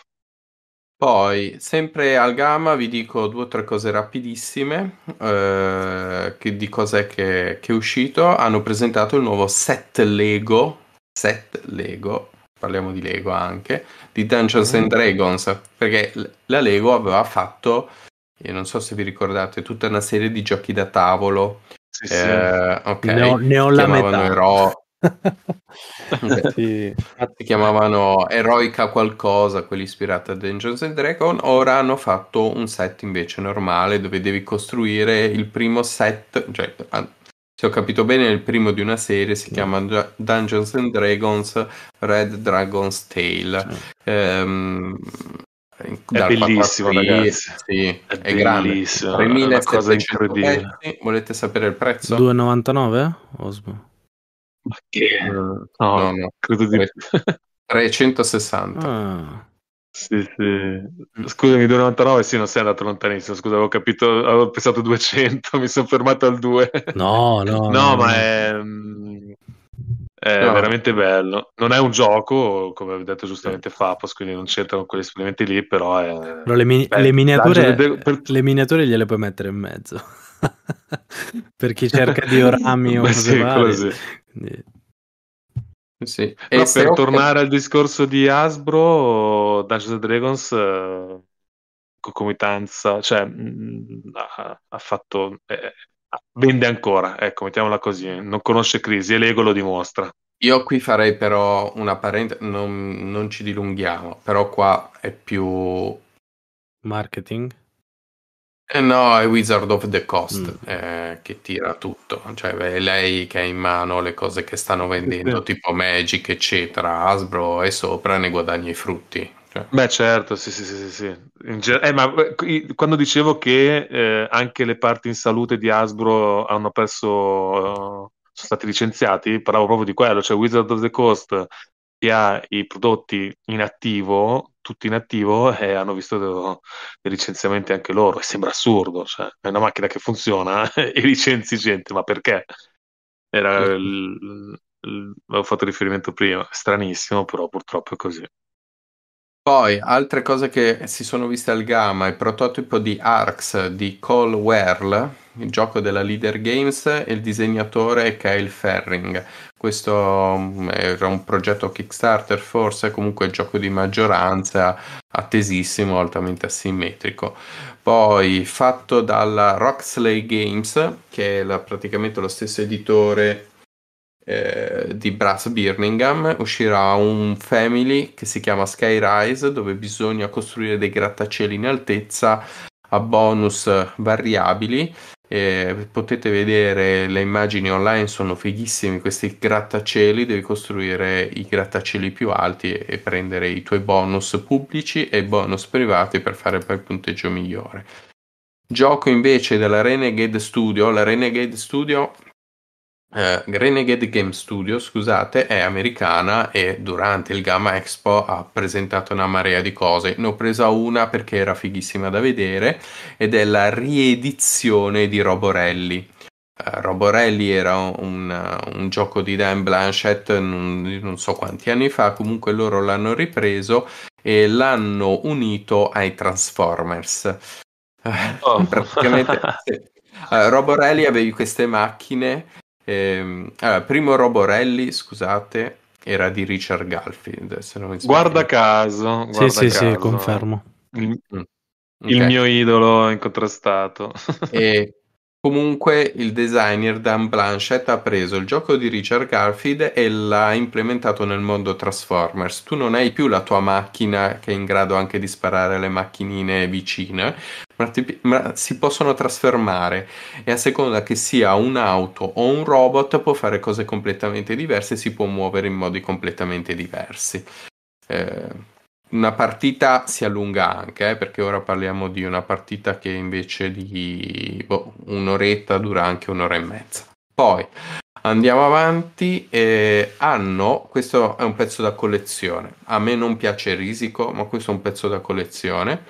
Poi, sempre al gamma, vi dico due o tre cose rapidissime eh, che, di cos'è che, che, è uscito. Hanno presentato il nuovo set Lego, set Lego, parliamo di Lego anche, di Dungeons and mm. Dragons, perché la Lego aveva fatto, non so se vi ricordate, tutta una serie di giochi da tavolo sì, Eh, okay. ne, ho, ne ho la metà. Ero... sì. si chiamavano Eroica qualcosa, quelli ispirati a Dungeons and Dragons. Ora hanno fatto un set invece normale dove devi costruire il primo set, cioè ah, se ho capito bene il primo di una serie si sì. chiama Dungeons and Dragons Red Dragon's Tale. Sì. Ehm, è bellissimo, ragazzi. Sì, è, è bellissimo, grande. È una cosa incredibile. Pezzi. Volete sapere il prezzo? 2,99? Osmo. Ma che... No, no, no. credo di... 360. Ah. Sì, sì. Scusami, 2,99 sì, non sei andato lontanissimo. Scusa, avevo capito, avevo pensato 200, mi sono fermato al 2. No, no. no, no, ma è... È no. veramente bello. Non è un gioco, come ha detto giustamente sì. Fapos, quindi non c'entrano quegli esperimenti lì, però è... Però le, mi- beh, le, miniature, del... per... le miniature gliele puoi mettere in mezzo. per chi cerca di orami o beh, cose sì, così. Quindi... Sì. No, per però... tornare al discorso di Hasbro, Dungeons and Dragons eh, concomitanza, cioè mh, mm, mm, ha, ha, fatto eh, Vende ancora, ecco, mettiamola così. Non conosce crisi e l'ego lo dimostra. Io qui farei però una parentesi, non, non ci dilunghiamo, però qua è più... Marketing? Eh no, è Wizard of the Coast mm. eh, che tira tutto, cioè è lei che ha in mano le cose che stanno vendendo, tipo Magic, eccetera, Hasbro e sopra ne guadagna i frutti. Cioè. Beh, certo, sì, sì, sì, sì. Ge- eh, ma eh, quando dicevo che eh, anche le parti in salute di Hasbro hanno perso, uh, sono stati licenziati, parlavo proprio di quello, cioè Wizard of the Coast che ha i prodotti in attivo, tutti in attivo, e eh, hanno visto dei licenziamenti anche loro, e sembra assurdo, cioè è una macchina che funziona e licenzi gente, ma perché? Era... L- l- l- ho fatto riferimento prima, stranissimo, però purtroppo è così. Poi, altre cose che si sono viste al gamma, il prototipo di Arx di Cole Werl, il gioco della Leader Games e il disegnatore Kyle Ferring. Questo mm, era un progetto Kickstarter forse, comunque il gioco di maggioranza, attesissimo, altamente asimmetrico. Poi fatto dalla Roxley Games, che è la, praticamente lo stesso editore eh, di Brass Birmingham uscirà un family che si chiama Skyrise dove bisogna costruire dei grattacieli in altezza a bonus variabili eh, potete vedere le immagini online sono fighissimi questi grattacieli devi costruire i grattacieli più alti e, e prendere i tuoi bonus pubblici e bonus privati per fare poi il punteggio migliore gioco invece della Renegade Studio la Renegade Studio eh, Renegade Game Studio, scusate, è americana e durante il Gamma Expo ha presentato una marea di cose. Ne ho presa una perché era fighissima da vedere ed è la riedizione di Roborelli. Uh, Roborelli era un, un, gioco di Dan Blanchett non, non, so quanti anni fa, comunque loro l'hanno ripreso e l'hanno unito ai Transformers. Eh, oh. Praticamente sì. uh, Roborelli avevi queste macchine Ehm, allora, primo Roborelli, scusate, era di Richard Galfield, se non Guarda caso. Guarda sì, caso. sì, confermo. Il, mm. okay. il mio idolo incontrastato. e comunque il designer Dan Blanchett ha preso il gioco di Richard Garfield e l'ha implementato nel mondo Transformers. Tu non hai più la tua macchina che è in grado anche di sparare le macchinine vicine, ma, tipi- ma si possono trasformare e a seconda che sia un'auto o un robot può fare cose completamente diverse, si può muovere in modi completamente diversi. Eh, una partita si allunga anche, eh, perché ora parliamo di una partita che invece di boh, un'oretta dura anche un'ora e mezza. Poi andiamo avanti eh, hanno, questo è un pezzo da collezione, a me non piace il risico, ma questo è un pezzo da collezione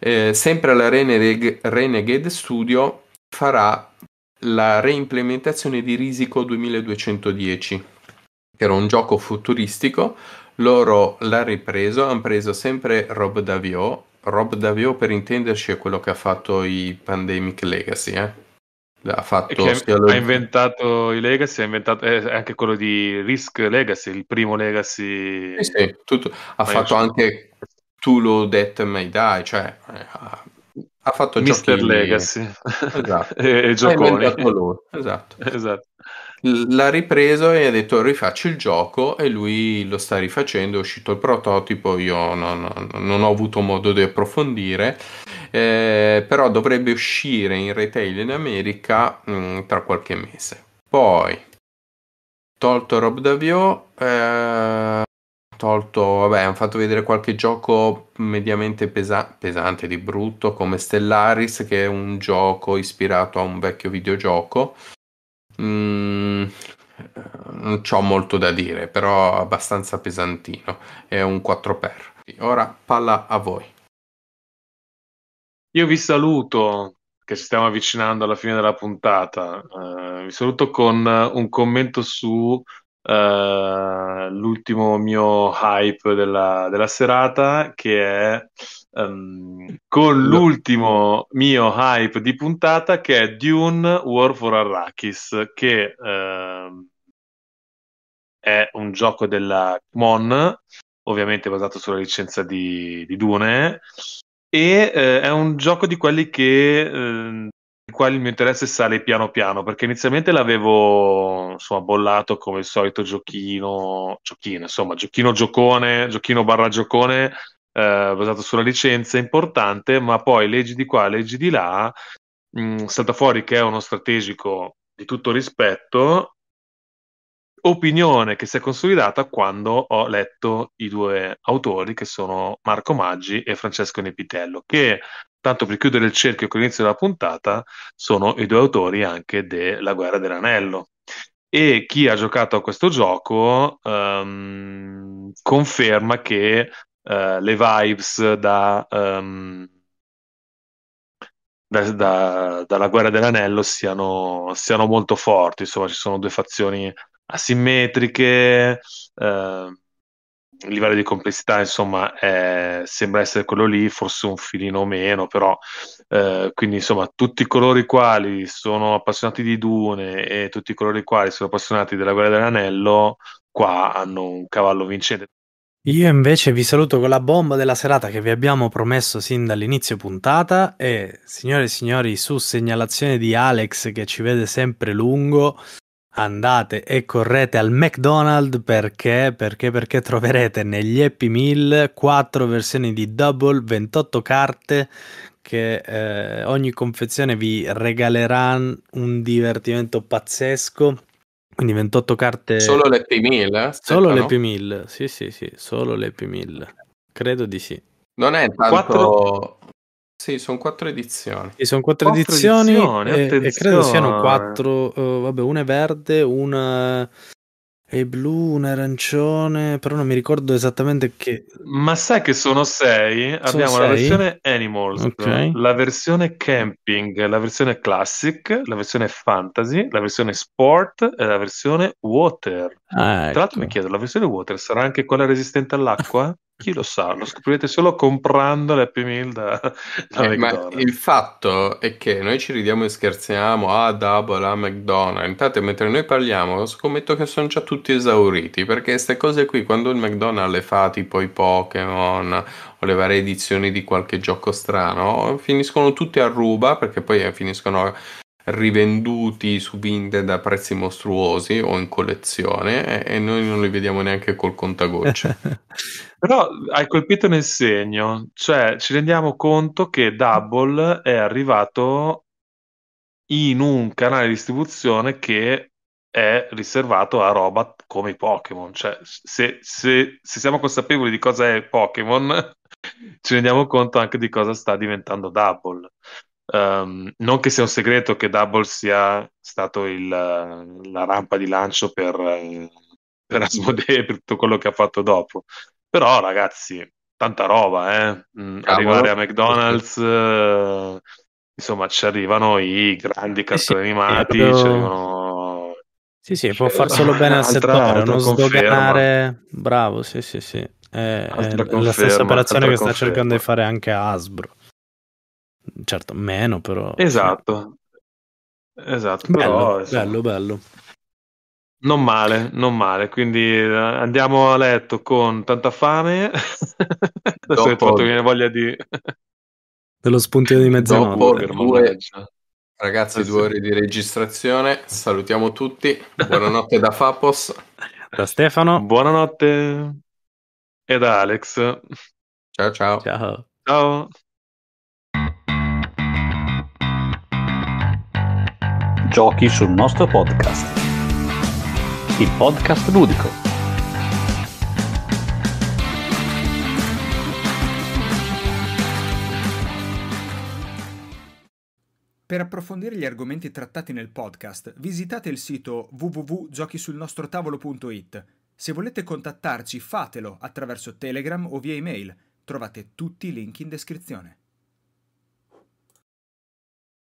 eh, sempre alla Reneg- Renegade Studio farà la reimplementazione di Risico 2210, che era un gioco futuristico. Loro l'ha ripreso, hanno preso sempre Rob Davio. Rob Davio, per intenderci, è quello che ha fatto i Pandemic Legacy, eh? ha fatto ha, ha inventato i Legacy, ha inventato eh, anche quello di Risk Legacy, il primo Legacy. Eh sì, tutto. Ha Ma fatto anche Death May Die, cioè ha, eh, ha fatto Mister giochini. Legacy esatto. e, e gioconi. Esatto. esatto. L'ha ripreso e ha detto rifaccio il gioco e lui lo sta rifacendo, è uscito il prototipo, io non, non ho avuto modo di approfondire, eh, però dovrebbe uscire in retail in America mh, mm, tra qualche mese. Poi, tolto Rob Davio, eh, tolto, vabbè, hanno fatto vedere qualche gioco mediamente pesa- pesante di brutto come Stellaris, che è un gioco ispirato a un vecchio videogioco. Mm, non ho molto da dire, però abbastanza pesantino. È un 4x. Ora palla a voi. Io vi saluto, che ci stiamo avvicinando alla fine della puntata. Uh, vi saluto con un commento su eh, l'ultimo mio hype della, della serata, che è um, con l'ultimo mio hype di puntata, che è Dune War for Arrakis, che uh, è un gioco della Mon, ovviamente basato sulla licenza di, di Dune. E uh, è un gioco di quelli che ehm, quale il mio interesse sale piano piano, perché inizialmente l'avevo insomma, bollato come il solito giochino, giochino, insomma, giochino giocone, giochino barra giocone, eh, basato sulla licenza importante, ma poi leggi di qua, leggi di là, mh, mm, salta fuori che è uno strategico di tutto rispetto, opinione che si è consolidata quando ho letto i due autori che sono Marco Maggi e Francesco Nepitello, che tanto per chiudere il cerchio con l'inizio della puntata, sono i due autori anche della Guerra dell'Anello. E chi ha giocato a questo gioco um, conferma che uh, le vibes da, um, da, da, dalla Guerra dell'Anello siano, siano, molto forti. Insomma, ci sono due fazioni asimmetriche. Uh, il livello di complessità insomma è, sembra essere quello lì forse un filino meno però eh, quindi insomma tutti coloro i quali sono appassionati di Dune e tutti coloro i quali sono appassionati della guerra dell'anello qua hanno un cavallo vincente io invece vi saluto con la bomba della serata che vi abbiamo promesso sin dall'inizio puntata e signore e signori su segnalazione di Alex che ci vede sempre lungo andate e correte al McDonald's perché, perché, perché troverete negli Happy Meal 4 versioni di Double, 28 carte che eh, ogni confezione vi regalerà un divertimento pazzesco. Quindi 28 carte. Solo le P1000? Eh? Solo le P1000, sì, sì, sì, solo le P1000. Credo di sì. Non è tanto. 4... Sì, sono quattro edizioni. Sì, sono quattro, quattro edizioni, edizioni e, e, credo siano quattro. Uh, vabbè, una è verde, una è blu, una è arancione, però non mi ricordo esattamente che. Ma sai che sono sei? Sono Abbiamo sei? la versione Animals, okay. la versione Camping, la versione Classic, la versione Fantasy, la versione Sport e la versione Water. Ah, ecco. Tra l'altro mi ecco. chiedo, la versione Water sarà anche quella resistente all'acqua? Chi lo sa, lo scoprirete solo comprando le prime Meal da, da eh, Ma il fatto è che noi ci ridiamo e scherziamo a ah, Double, a ah, McDonald's. Intanto, mentre noi parliamo, scommetto che sono già tutti esauriti perché queste cose qui, quando il McDonald's le fa tipo i Pokémon o le varie edizioni di qualche gioco strano, finiscono tutte a ruba perché poi eh, finiscono rivenduti su Vinted a prezzi mostruosi o in collezione e noi non li vediamo neanche col contagocce. Però hai colpito nel segno, cioè ci rendiamo conto che Double è arrivato in un canale di distribuzione che è riservato a robot come i Pokémon. Cioè, se, se, se, siamo consapevoli di cosa è Pokémon, ci rendiamo conto anche di cosa sta diventando Double. Um, non che sia un segreto che Double sia stato il, la rampa di lancio per, eh, per Asmodee e per tutto quello che ha fatto dopo. Però, ragazzi, tanta roba, eh? Mm, arrivare a McDonald's, eh, insomma, ci arrivano i grandi eh cartoni sì, eh, animati, però... ci arrivano... Sì, sì, può cioè, far solo bene al settore, non sdoganare... Bravo, sì, sì, sì. È, è la stessa operazione che conferma. sta cercando di fare anche Asbro certo meno però esatto esatto bello, però, bello, bello non male non male quindi eh, andiamo a letto con tanta fame adesso che fatto viene voglia di dello spuntino di mezzanotte dopo due, ragazzi sì, due ore di registrazione salutiamo tutti buonanotte da Fapos da Stefano buonanotte e da Alex ciao ciao ciao ciao Giochi sul nostro podcast. Il podcast ludico. Per approfondire gli argomenti trattati nel podcast, visitate il sito www.giochisulnostrotavolo.it. Se volete contattarci, fatelo attraverso Telegram o via email. Trovate tutti i link in descrizione.